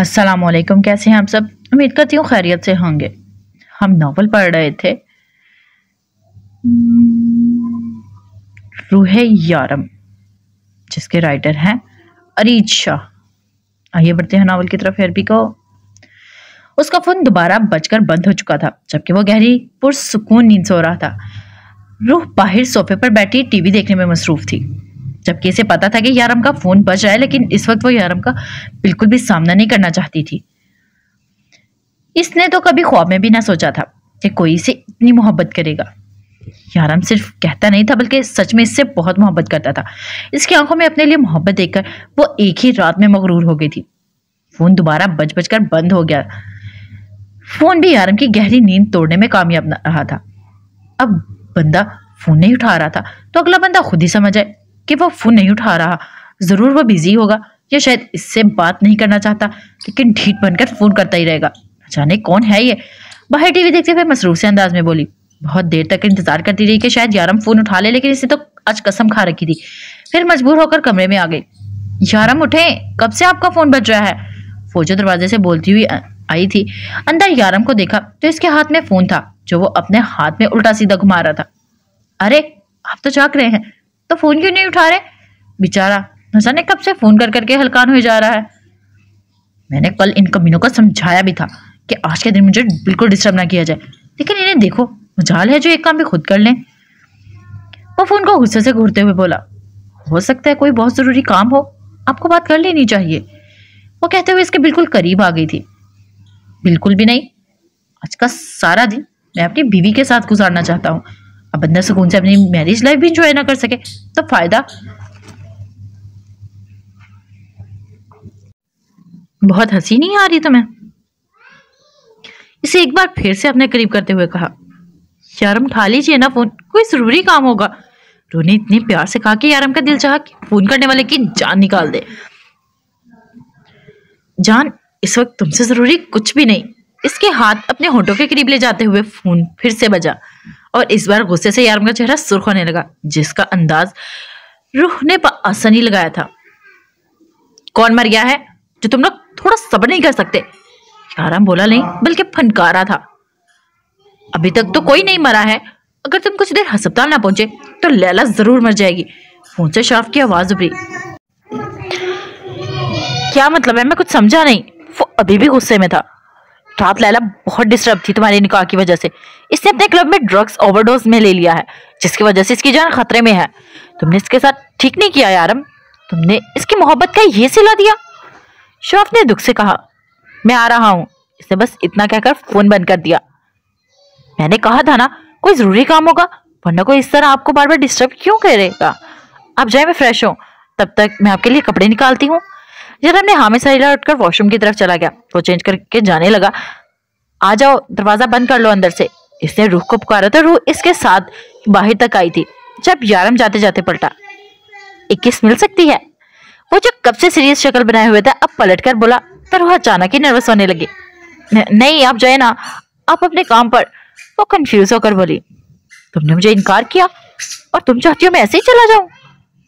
असलम कैसे हैं आप सब उम्मीद करती हूँ खैरियत से होंगे हम नावल पढ़ रहे थे रूह यारम जिसके राइटर हैं अरीज शाह आइए बढ़ते हैं नावल की तरफ भी को उसका फ़ोन दोबारा बजकर बंद हो चुका था जबकि वो गहरी पुरसकून नींद सो रहा था रूह बाहर सोफे पर बैठी टीवी देखने में मसरूफ़ थी जबकि इसे पता था कि यारम का फोन बज रहा है लेकिन इस वक्त वो यारम का बिल्कुल भी सामना नहीं करना चाहती थी इसने तो कभी ख्वाब में भी ना सोचा था कि कोई इसे इतनी मोहब्बत करेगा यारम सिर्फ कहता नहीं था बल्कि सच में इससे बहुत मोहब्बत करता था इसकी आंखों में अपने लिए मोहब्बत देखकर वो एक ही रात में मकरूर हो गई थी फोन दोबारा बज बज कर बंद हो गया फोन भी यारम की गहरी नींद तोड़ने में कामयाब रहा था अब बंदा फोन नहीं उठा रहा था तो अगला बंदा खुद ही समझ आए कि वह फ़ोन नहीं उठा रहा ज़रूर वह बिज़ी होगा या शायद इससे बात नहीं करना चाहता लेकिन ढीठ बनकर फ़ोन करता ही रहेगा अचानक कौन है ये बाहर टीवी देखते हुए मसरूफ से अंदाज में बोली बहुत देर तक इंतजार करती रही कि शायद यारम फ़ोन उठा ले लेकिन इसने तो आज कसम खा रखी थी फिर मजबूर होकर कमरे में आ गई यारम उठे कब से आपका फ़ोन बज रहा है फौजो दरवाजे से बोलती हुई आई थी अंदर यारम को देखा तो इसके हाथ में फ़ोन था जो वो अपने हाथ में उल्टा सीधा घुमा रहा था अरे आप तो जाग रहे हैं तो फ़ोन क्यों नहीं उठा रहे बेचारा न जाने कब से फ़ोन कर करके हलकान हो जा रहा है मैंने कल इन कमीनों को समझाया भी था कि आज के दिन मुझे बिल्कुल डिस्टर्ब ना किया जाए लेकिन इन्हें देखो मजाल है जो एक काम भी खुद कर लें वो फ़ोन को गुस्से से घूरते हुए बोला हो सकता है कोई बहुत ज़रूरी काम हो आपको बात कर लेनी चाहिए वो कहते हुए इसके बिल्कुल करीब आ गई थी बिल्कुल भी नहीं आज का सारा दिन मैं अपनी बीवी के साथ गुजारना चाहता हूँ अब बंदा सुकून से अपनी मैरिज लाइफ भी इंजॉय ना कर सके तो फ़ायदा बहुत हंसी नहीं आ रही तुम्हें इसे एक बार फिर से अपने करीब करते हुए कहा यारम उठा लीजिए ना फ़ोन कोई ज़रूरी काम होगा रोने इतने प्यार से कहा कि यारम का दिल चाह फ़ोन करने वाले की जान निकाल दे जान इस वक्त तुमसे ज़रूरी कुछ भी नहीं इसके हाथ अपने होटो के करीब ले जाते हुए फ़ोन फिर से बजा और इस बार गुस्से से यारम का चेहरा सुर्ख होने लगा जिसका अंदाज रूह ने आसानी लगाया था कौन मर गया है जो तुम लोग थोड़ा सब्र नहीं कर सकते यारम बोला नहीं बल्कि फनकारा था अभी तक तो कोई नहीं मरा है अगर तुम कुछ देर अस्पताल ना पहुंचे तो लैला जरूर मर जाएगी फोन से शराफ की आवाज उभरी क्या मतलब है मैं कुछ समझा नहीं वो अभी भी गुस्से में था रात लैला बहुत डिस्टर्ब थी तुम्हारे निकाह की वजह से इसने अपने क्लब में ड्रग्स ओवरडोज में ले लिया है जिसकी वजह से इसकी जान खतरे में है तुमने इसके साथ ठीक नहीं किया यारम तुमने इसकी मोहब्बत का ये सिला दिया शौफ ने दुख से कहा मैं आ रहा हूँ इसने बस इतना कहकर फोन बंद कर दिया मैंने कहा था ना कोई ज़रूरी काम होगा वरना कोई इस तरह आपको बार बार डिस्टर्ब क्यों करेगा आप जाए मैं फ्रेश हूँ तब तक मैं आपके लिए कपड़े निकालती हूँ जब हमने हामिद सलीला उठकर वॉशरूम की तरफ चला गया वो चेंज करके जाने लगा आ जाओ दरवाजा बंद कर लो अंदर से इसने रूह को पुकारा था तो रूह इसके साथ बाहर तक आई थी जब यारम जाते जाते पलटा इक्कीस मिल सकती है वो जो कब से सीरियस शक्ल बनाए हुए था अब पलट कर बोला पर तो वह अचानक ही नर्वस होने लगी नहीं आप जाए ना आप अपने काम पर वो कंफ्यूज होकर बोली तुमने मुझे इनकार किया और तुम चाहती हो मैं ऐसे ही चला जाऊं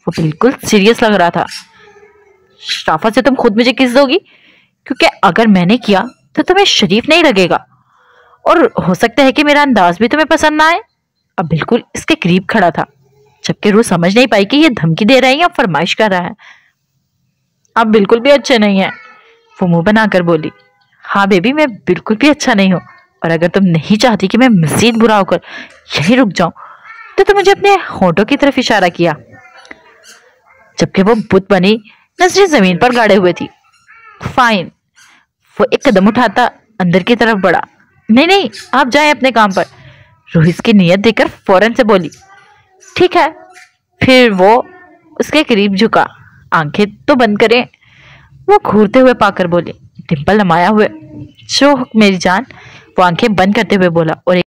वो बिल्कुल सीरियस लग रहा था शराफा से तुम खुद मुझे किस दोगी क्योंकि अगर मैंने किया तो तुम्हें शरीफ नहीं लगेगा और हो सकता है कि मेरा अंदाज भी तुम्हें पसंद ना आए अब बिल्कुल इसके करीब खड़ा था जबकि रूह समझ नहीं पाई कि यह धमकी दे रहा है या फरमाइश कर रहा है आप बिल्कुल भी अच्छे नहीं है वो मुंह बनाकर बोली हाँ बेबी मैं बिल्कुल भी अच्छा नहीं हूँ और अगर तुम नहीं चाहती कि मैं मजीद बुरा होकर यहीं रुक जाऊं तो तुम मुझे अपने होठों की तरफ इशारा किया जबकि वो बुत बनी नजरें जमीन पर गाड़े हुए थी फाइन वो एक कदम उठाता अंदर की तरफ बढ़ा नहीं नहीं आप जाएं अपने काम पर रोहित की नीयत देखकर फौरन से बोली ठीक है फिर वो उसके करीब झुका आंखें तो बंद करें वो घूरते हुए पाकर बोले डिम्पल नमाया हुए जो मेरी जान वो आंखें बंद करते हुए बोला और एक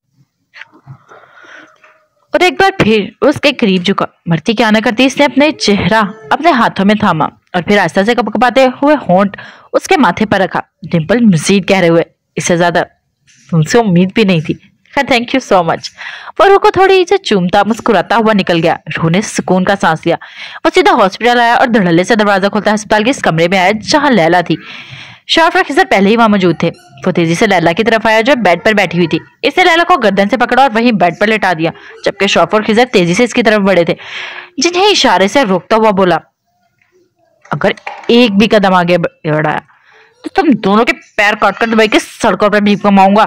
और एक बार फिर उसके करीब झुका मरती क्या ना करती इसने अपने चेहरा अपने हाथों में थामा और फिर आस्था से कपकपाते हुए होंट उसके माथे पर रखा डिम्पल मजीद कह रहे हुए इससे ज़्यादा उनसे उम्मीद भी नहीं थी खैर थैंक यू सो मच वो रू को थोड़ी से चूमता मुस्कुराता हुआ निकल गया रू ने सुकून का सांस लिया वो सीधा हॉस्पिटल आया और धड़ल्ले से दरवाज़ा खोलता अस्पताल के इस कमरे में आया जहाँ लैला थी शॉफ रफीजर पहले ही वहाँ मौजूद थे वो तेजी से लैला की तरफ आया जो बेड पर बैठी हुई थी इसने लैला को गर्दन से पकड़ा और वहीं बेड पर लेटा दिया जबकि शॉफ और खिजर तेजी से इसकी तरफ बढ़े थे जिन्हें इशारे से रोकता हुआ बोला अगर एक भी कदम आगे बढ़ाया तो तुम दोनों के पैर काट कर दुबई के सड़कों पर भी कमाऊंगा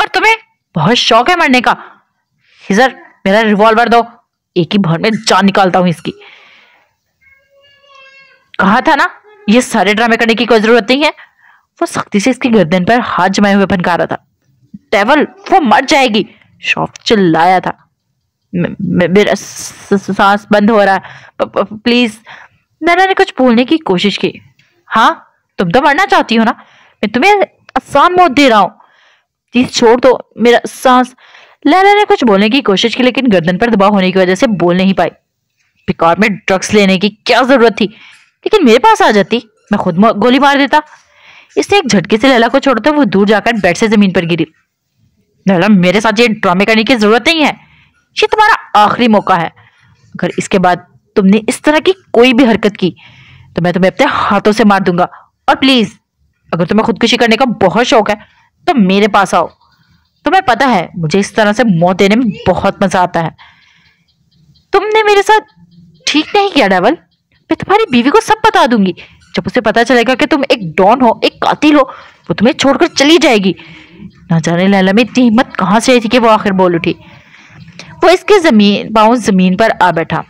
और तुम्हें बहुत शौक है मरने का हिजर मेरा रिवॉल्वर दो एक ही भर में जान निकालता हूं इसकी कहा था ना ये सारे ड्रामे करने की कोई जरूरत नहीं है वो सख्ती से इसकी गर्दन पर हाथ जमाए हुए फनका रहा था टेवल वो मर जाएगी शौक चिल्लाया था मेरा सांस बंद हो रहा है प, प, प, प्लीज नैना ने कुछ बोलने की कोशिश की हाँ तुम तो मरना चाहती हो ना मैं तुम्हें आसान मौत दे रहा हूँ प्लीज छोड़ दो मेरा सांस लैला ने कुछ बोलने की कोशिश की लेकिन गर्दन पर दबाव होने की वजह से बोल नहीं पाई बेकार में ड्रग्स लेने की क्या जरूरत थी लेकिन मेरे पास आ जाती मैं खुद गोली मार देता इसने एक झटके से लैला को छोड़ते वो दूर जाकर बेड से जमीन पर गिरी लैला मेरे साथ ये ड्रामे करने की जरूरत नहीं है ये तुम्हारा आखिरी मौका है अगर इसके बाद तुमने इस तरह की कोई भी हरकत की तो मैं तुम्हें अपने हाथों से मार दूंगा और प्लीज अगर तुम्हें खुदकुशी करने का बहुत शौक है तो मेरे पास आओ तुम्हें पता है मुझे इस तरह से मौत देने में बहुत मजा आता है तुमने मेरे साथ ठीक नहीं किया डेवल मैं तुम्हारी बीवी को सब बता दूंगी जब उसे पता चलेगा कि तुम एक डॉन हो एक कातिल हो वो तुम्हें छोड़कर चली जाएगी ना जाने लैला में इतनी हिम्मत कहाँ से आई थी कि वो आखिर बोल उठी वो इसके जमीन पाँव जमीन पर आ बैठा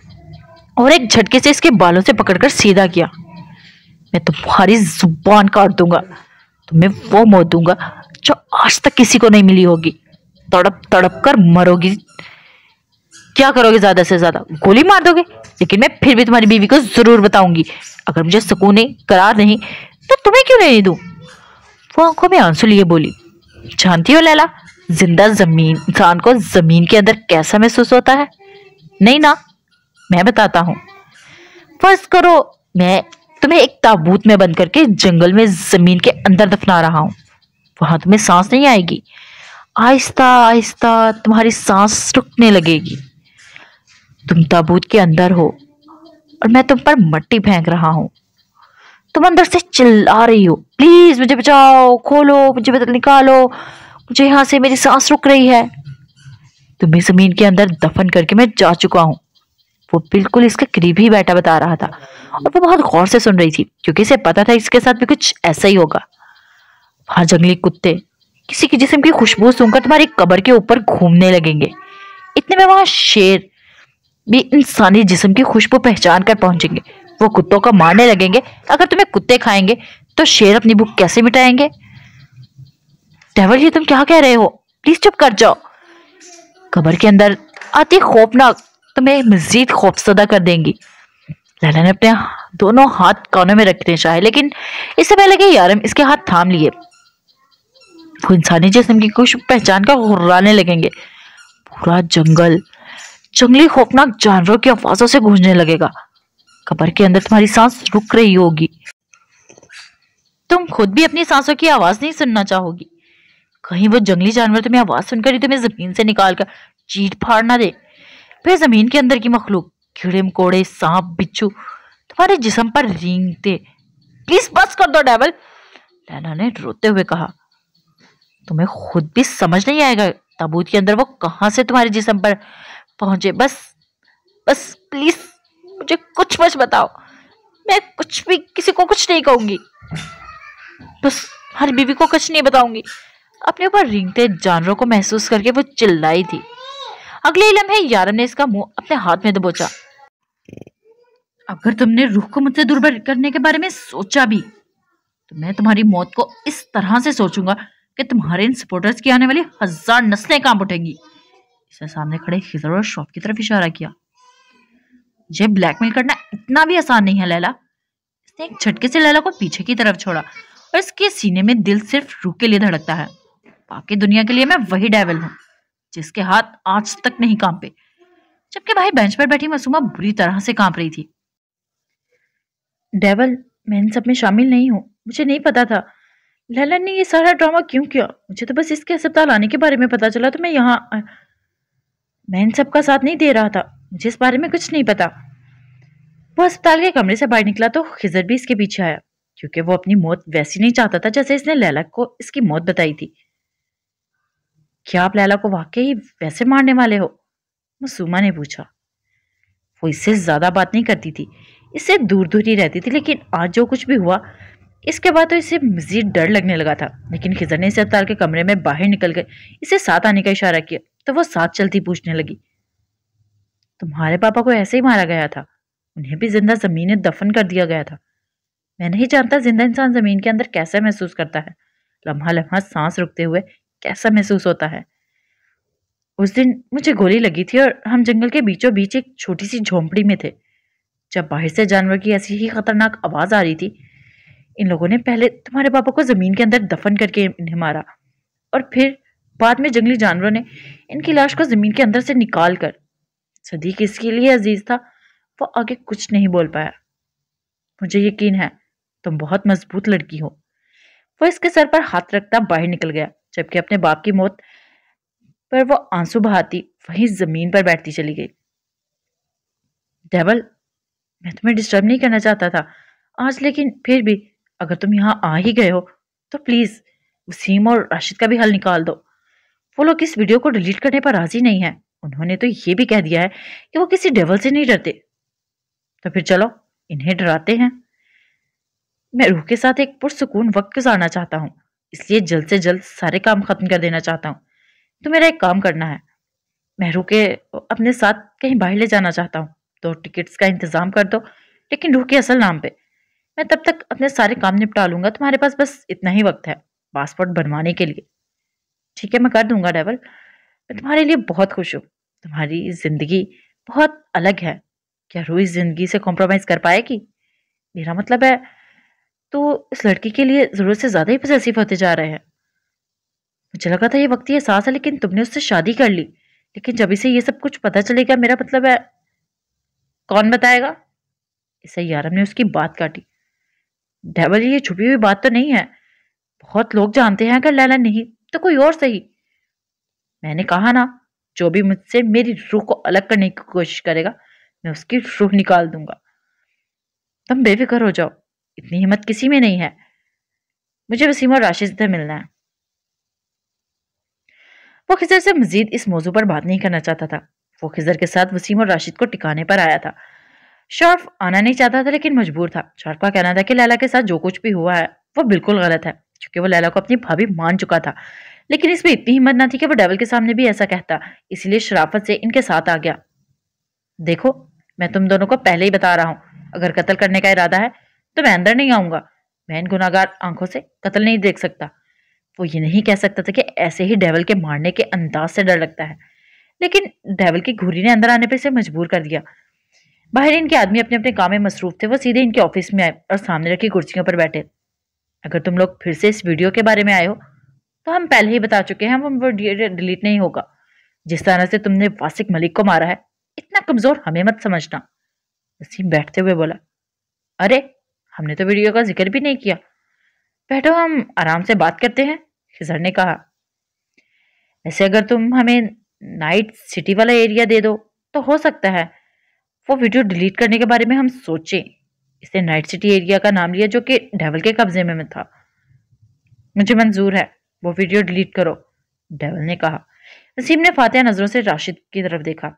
और एक झटके से इसके बालों से पकड़कर सीधा किया मैं तुम्हारी जुबान काट दूंगा तुम्हें वो मौत दूंगा जो आज तक किसी को नहीं मिली होगी तड़प तड़प कर मरोगी क्या करोगे ज्यादा से ज्यादा गोली मार दोगे लेकिन मैं फिर भी तुम्हारी बीवी को जरूर बताऊंगी अगर मुझे सुकून नहीं करार नहीं तो तुम्हें क्यों नहीं दू वो आंखों में आंसू लिए बोली जानती हो लैला जिंदा जमीन इंसान को जमीन के अंदर कैसा महसूस होता है नहीं ना मैं बताता हूँ फर्ज करो मैं तुम्हें एक ताबूत में बंद करके जंगल में जमीन के अंदर दफना रहा हूँ वहां तुम्हें सांस नहीं आएगी आहिस्ता आहिस्ता तुम्हारी सांस रुकने लगेगी तुम ताबूत के अंदर हो और मैं तुम पर मट्टी फेंक रहा हूँ तुम अंदर से चिल्ला रही हो प्लीज मुझे बचाओ खोलो मुझे बदल निकालो मुझे यहां से मेरी सांस रुक रही है तुम्हें जमीन के अंदर दफन करके मैं जा चुका हूं वो बिल्कुल इसके करीब ही बैठा बता रहा था और वो बहुत गौर से सुन रही थी क्योंकि इसे पता था इसके साथ भी कुछ ऐसा ही होगा हाँ जंगली कुत्ते किसी की जिसम की खुशबू सुनकर तुम्हारी कबर के ऊपर घूमने लगेंगे इतने में वहां शेर भी इंसानी जिसम की खुशबू पहचान कर पहुंचेंगे वो कुत्तों को मारने लगेंगे अगर तुम्हें कुत्ते खाएंगे तो शेर अपनी भूख कैसे मिटाएंगे डेवल जी तुम क्या कह रहे हो प्लीज चुप कर जाओ कबर के अंदर अति खौफनाक तुम्हें मजीद खौफसदा कर देंगी लैला ने अपने दोनों हाथ कानों में रखने चाहे लेकिन इससे पहले कि यारम इसके हाथ थाम लिए वो इंसानी जिसम की कुछ पहचान का घुर्राने लगेंगे पूरा जंगल जंगली खौफनाक जानवरों की आवाजों से गूंजने लगेगा कबर के अंदर तुम्हारी सांस रुक रही होगी तुम खुद भी अपनी सांसों की आवाज नहीं सुनना चाहोगी कहीं वो जंगली जानवर तुम्हें आवाज सुनकर ही तुम्हें जमीन से निकालकर चीट फाड़ ना दे फिर ज़मीन के अंदर की मखलूक कीड़े मकोड़े सांप बिच्छू तुम्हारे जिसम पर रींगते प्लीज़ बस कर दो डेवल लैना ने रोते हुए कहा तुम्हें खुद भी समझ नहीं आएगा ताबूत के अंदर वो कहां से तुम्हारे जिसम पर पहुंचे बस बस प्लीज़ मुझे कुछ बस बताओ मैं कुछ भी किसी को कुछ नहीं कहूंगी बस हर बीवी को कुछ नहीं बताऊंगी अपने ऊपर रिंगते जानवरों को महसूस करके वो चिल्लाई थी अगले लम्हे यारम ने इसका मुंह अपने हाथ में दबोचा अगर तुमने रूह को मुझसे दूर करने के बारे में सोचा भी तो मैं तुम्हारी मौत को इस तरह से सोचूंगा कि तुम्हारे इन सपोर्टर्स की आने वाली हजार नस्लें काम उठेंगी इसने सामने खड़े खिजर और शॉप की तरफ इशारा किया मुझे ब्लैकमेल करना इतना भी आसान नहीं है लैला इसने एक झटके से लैला को पीछे की तरफ छोड़ा और इसके सीने में दिल सिर्फ रूह के लिए धड़कता है बाकी दुनिया के लिए मैं वही डेवल हूँ जिसके हाथ आज तक नहीं कांपे जबकि भाई बेंच पर बैठी मासूमा बुरी तरह से कांप रही थी डेवल मैं इन सब में शामिल नहीं हूं मुझे नहीं पता था ललन ने ये सारा ड्रामा क्यों किया मुझे तो बस इसके अस्पताल आने के बारे में पता चला तो मैं यहाँ मैं इन सबका साथ नहीं दे रहा था मुझे इस बारे में कुछ नहीं पता वो अस्पताल के कमरे से बाहर निकला तो खिजर भी इसके पीछे आया क्योंकि वो अपनी मौत वैसी नहीं चाहता था जैसे इसने लैला को इसकी मौत बताई थी क्या आप लैला को वाकई वैसे मारने वाले हो मसूमा ने पूछा वो इससे ज़्यादा बात नहीं करती थी इससे दूर दूर ही रहती थी लेकिन आज जो कुछ भी हुआ इसके बाद तो इसे मज़ीद डर लगने लगा था लेकिन खिजर ने इसे अवतार के कमरे में बाहर निकल गए इसे साथ आने का इशारा किया तो वो साथ चलती पूछने लगी तुम्हारे पापा को ऐसे ही मारा गया था उन्हें भी जिंदा ज़मीन में दफन कर दिया गया था मैं नहीं जानता जिंदा इंसान ज़मीन के अंदर कैसे महसूस करता है लम्हा लम्हा सांस रुकते हुए कैसा महसूस होता है उस दिन मुझे गोली लगी थी और हम जंगल के बीचों बीच एक छोटी सी झोंपड़ी में थे जब बाहर से जानवर की ऐसी ही खतरनाक आवाज़ आ रही थी इन लोगों ने पहले तुम्हारे पापा को ज़मीन के अंदर दफन करके इन्हें मारा और फिर बाद में जंगली जानवरों ने इनकी लाश को ज़मीन के अंदर से निकाल कर सदी किसके लिए अजीज़ था वो आगे कुछ नहीं बोल पाया मुझे यकीन है तुम बहुत मजबूत लड़की हो वो इसके सर पर हाथ रखता बाहर निकल गया जबकि अपने बाप की मौत पर वो आंसू बहाती वहीं ज़मीन पर बैठती चली गई डेवल मैं तुम्हें डिस्टर्ब नहीं करना चाहता था आज लेकिन फिर भी अगर तुम यहाँ आ ही गए हो तो प्लीज़ वसीम और राशिद का भी हल निकाल दो वो लोग इस वीडियो को डिलीट करने पर राज़ी नहीं है उन्होंने तो ये भी कह दिया है कि वो किसी डेवल से नहीं डरते तो फिर चलो इन्हें डराते हैं मैं रूह के साथ एक पुरसकून वक्त गुजारना चाहता हूँ इसलिए जल्द से जल्द सारे काम खत्म कर देना चाहता हूँ तो मेरा एक काम करना है मैं के अपने साथ कहीं बाहर ले जाना चाहता हूँ तो टिकट्स का इंतज़ाम कर दो लेकिन रूह के असल नाम पे मैं तब तक अपने सारे काम निपटा लूंगा तुम्हारे पास बस इतना ही वक्त है पासपोर्ट बनवाने के लिए ठीक है मैं कर दूंगा डेवल मैं तुम्हारे लिए बहुत खुश हूँ तुम्हारी ज़िंदगी बहुत अलग है क्या रूह इस ज़िंदगी से कॉम्प्रोमाइज़ कर पाएगी मेरा मतलब है तो इस लड़की के लिए ज़रूरत से ज़्यादा ही पजेसिव होते जा रहे हैं मुझे लगा था ये वक्त ये सास है लेकिन तुमने उससे शादी कर ली लेकिन जब इसे ये सब कुछ पता चलेगा मेरा मतलब है कौन बताएगा इस यारम ने उसकी बात काटी डेवल ये छुपी हुई बात तो नहीं है बहुत लोग जानते हैं अगर लैला नहीं तो कोई और सही मैंने कहा ना जो भी मुझसे मेरी रूह को अलग करने की कोशिश करेगा मैं उसकी रूह निकाल दूंगा तुम बेफिक्र हो जाओ इतनी हिम्मत किसी में नहीं है मुझे वसीम और राशिद से मिलना है वो खिजर से मजीद इस मौजू पर बात नहीं करना चाहता था वो खिजर के साथ वसीम और राशिद को टिकाने पर आया था शौरफ आना नहीं चाहता था लेकिन मजबूर था शौरफ का कहना था कि लैला के साथ जो कुछ भी हुआ है वो बिल्कुल गलत है क्योंकि वो लैला को अपनी भाभी मान चुका था लेकिन इसमें इतनी हिम्मत ना थी कि वो डेवल के सामने भी ऐसा कहता इसलिए शराफत से इनके साथ आ गया देखो मैं तुम दोनों को पहले ही बता रहा हूं अगर कत्ल करने का इरादा है तो मैं अंदर नहीं आऊंगा मैं इन गुनागार आंखों से कत्ल नहीं देख सकता वो ये नहीं कह सकता था कि ऐसे ही डेवल के मारने के अंदाज से डर लगता है लेकिन डेवल की घूरी ने अंदर आने पर इसे मजबूर कर दिया बाहर इनके आदमी अपने अपने काम में मसरूफ थे वो सीधे इनके ऑफिस में आए और सामने रखी कुर्सियों पर बैठे अगर तुम लोग फिर से इस वीडियो के बारे में आए हो तो हम पहले ही बता चुके हैं वो डिलीट नहीं होगा जिस तरह से तुमने वासिक मलिक को मारा है इतना कमजोर हमें मत समझना वसीम बैठते हुए बोला अरे हमने तो वीडियो का जिक्र भी नहीं किया बैठो हम आराम से बात करते हैं खिजर ने कहा ऐसे अगर तुम हमें नाइट सिटी वाला एरिया दे दो तो हो सकता है वो वीडियो डिलीट करने के बारे में हम सोचें इसने नाइट सिटी एरिया का नाम लिया जो कि डेवल के कब्जे में, में था मुझे मंजूर है वो वीडियो डिलीट करो डेवल ने कहा नसीम ने फातह नज़रों से राशिद की तरफ देखा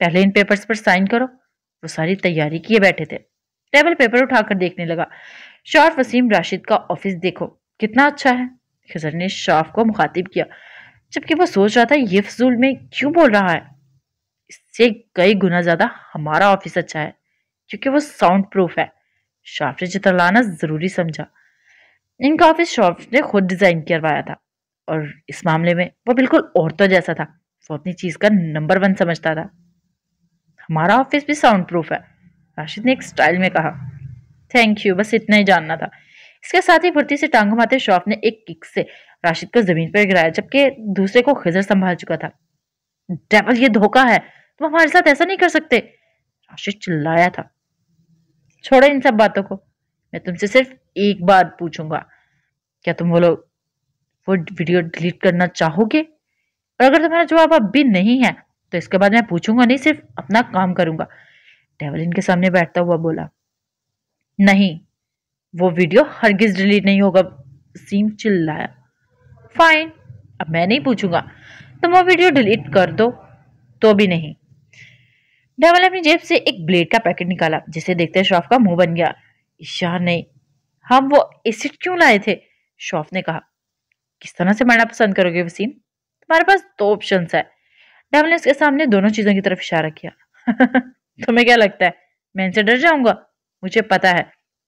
पहले इन पेपर्स पर साइन करो वो सारी तैयारी किए बैठे थे टेबल पेपर उठाकर देखने लगा शॉर्ट वसीम राशिद का ऑफिस देखो कितना अच्छा है खजर ने शॉफ को मुखातिब किया जबकि वो सोच रहा था ये फजूल में क्यों बोल रहा है इससे कई गुना ज़्यादा हमारा ऑफिस अच्छा है क्योंकि वो साउंड प्रूफ है शॉफ ने चित्रलाना ज़रूरी समझा इनका ऑफिस शॉफ ने खुद डिज़ाइन करवाया था और इस मामले में वो बिल्कुल औरतों जैसा था वो अपनी चीज़ का नंबर वन समझता था हमारा ऑफिस भी साउंड प्रूफ है राशिद ने एक स्टाइल में कहा थैंक यू बस इतना ही जानना था इसके साथ ही फुर्ती से टांग घुमाते शौफ ने एक किक से राशिद को जमीन पर गिराया जबकि दूसरे को खिजर संभाल चुका था डेवल ये धोखा है तुम हमारे साथ ऐसा नहीं कर सकते राशिद चिल्लाया था छोड़ो इन सब बातों को मैं तुमसे सिर्फ एक बात पूछूंगा क्या तुम बोलो वो वीडियो डिलीट करना चाहोगे और अगर तुम्हारा जवाब अब भी नहीं है तो इसके बाद मैं पूछूंगा नहीं सिर्फ अपना काम करूंगा डेवल इनके सामने बैठता हुआ बोला नहीं वो वीडियो हरगिज डिलीट नहीं होगा सीम चिल्लाया फाइन अब मैं नहीं पूछूंगा तुम वो वीडियो डिलीट कर दो तो भी नहीं डेवल अपनी जेब से एक ब्लेड का पैकेट निकाला जिसे देखते श्रॉफ का मुंह बन गया ईशा नहीं हम वो एसिड क्यों लाए थे श्रॉफ ने कहा किस तरह से मरना पसंद करोगे वसीम तुम्हारे पास दो ऑप्शन है डेवल ने उसके सामने दोनों चीज़ों की तरफ इशारा किया तुम्हें क्या लगता है मैं इनसे डर जाऊंगा मुझे पता है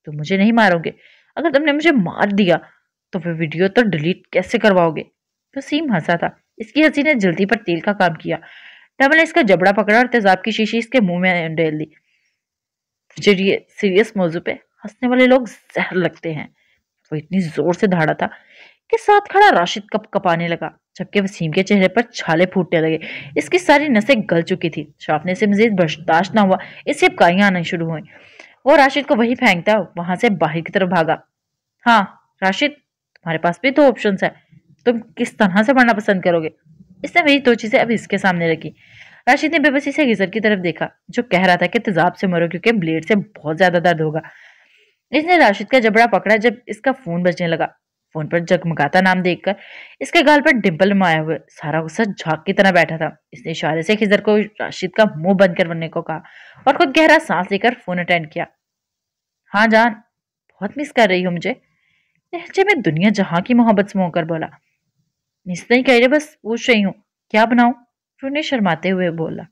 तुम मुझे नहीं मारोगे अगर तुमने मुझे मार दिया तो फिर वीडियो तो डिलीट कैसे करवाओगे वसीम तो हंसा था इसकी हंसी ने जल्दी पर तेल का काम किया डबल ने इसका जबड़ा पकड़ा और तेजाब की शीशी इसके मुंह में डेल दी सीरियस मौजू पे हंसने वाले लोग जहर लगते हैं वो इतनी जोर से धाड़ा था के साथ खड़ा राशिद कप कपाने लगा जबकि वसीम के चेहरे पर छाले फूटने लगे इसकी सारी नसें गल चुकी थी छापने से मजीद बर्दाश्त ना हुआ इससे अपकाइयाँ आना शुरू हुई वो राशिद को वही फेंकता वहां से बाहर की तरफ भागा हाँ राशिद तुम्हारे पास भी दो ऑप्शन है तुम किस तरह से पढ़ना पसंद करोगे इसने वही दो चीज़ें अब इसके सामने रखी राशिद ने बेबसी से गिजर की तरफ देखा जो कह रहा था कि तेजाब से मरो क्योंकि ब्लेड से बहुत ज़्यादा दर्द होगा इसने राशिद का जबड़ा पकड़ा जब इसका फ़ोन बजने लगा फोन पर जगमगाता नाम देखकर इसके गाल पर डिम्पल माया हुए सारा गुस्सा झाक की तरह बैठा था इसने इशारे से खिजर को राशिद का मुंह बंद करवाने को कहा और खुद गहरा सांस लेकर फोन अटेंड किया हाँ जान बहुत मिस कर रही हूँ मुझे लहजे में दुनिया जहां की मोहब्बत से मोकर बोला मिस नहीं कह रहे बस पूछ रही हूँ क्या बनाऊ टूने शर्माते हुए बोला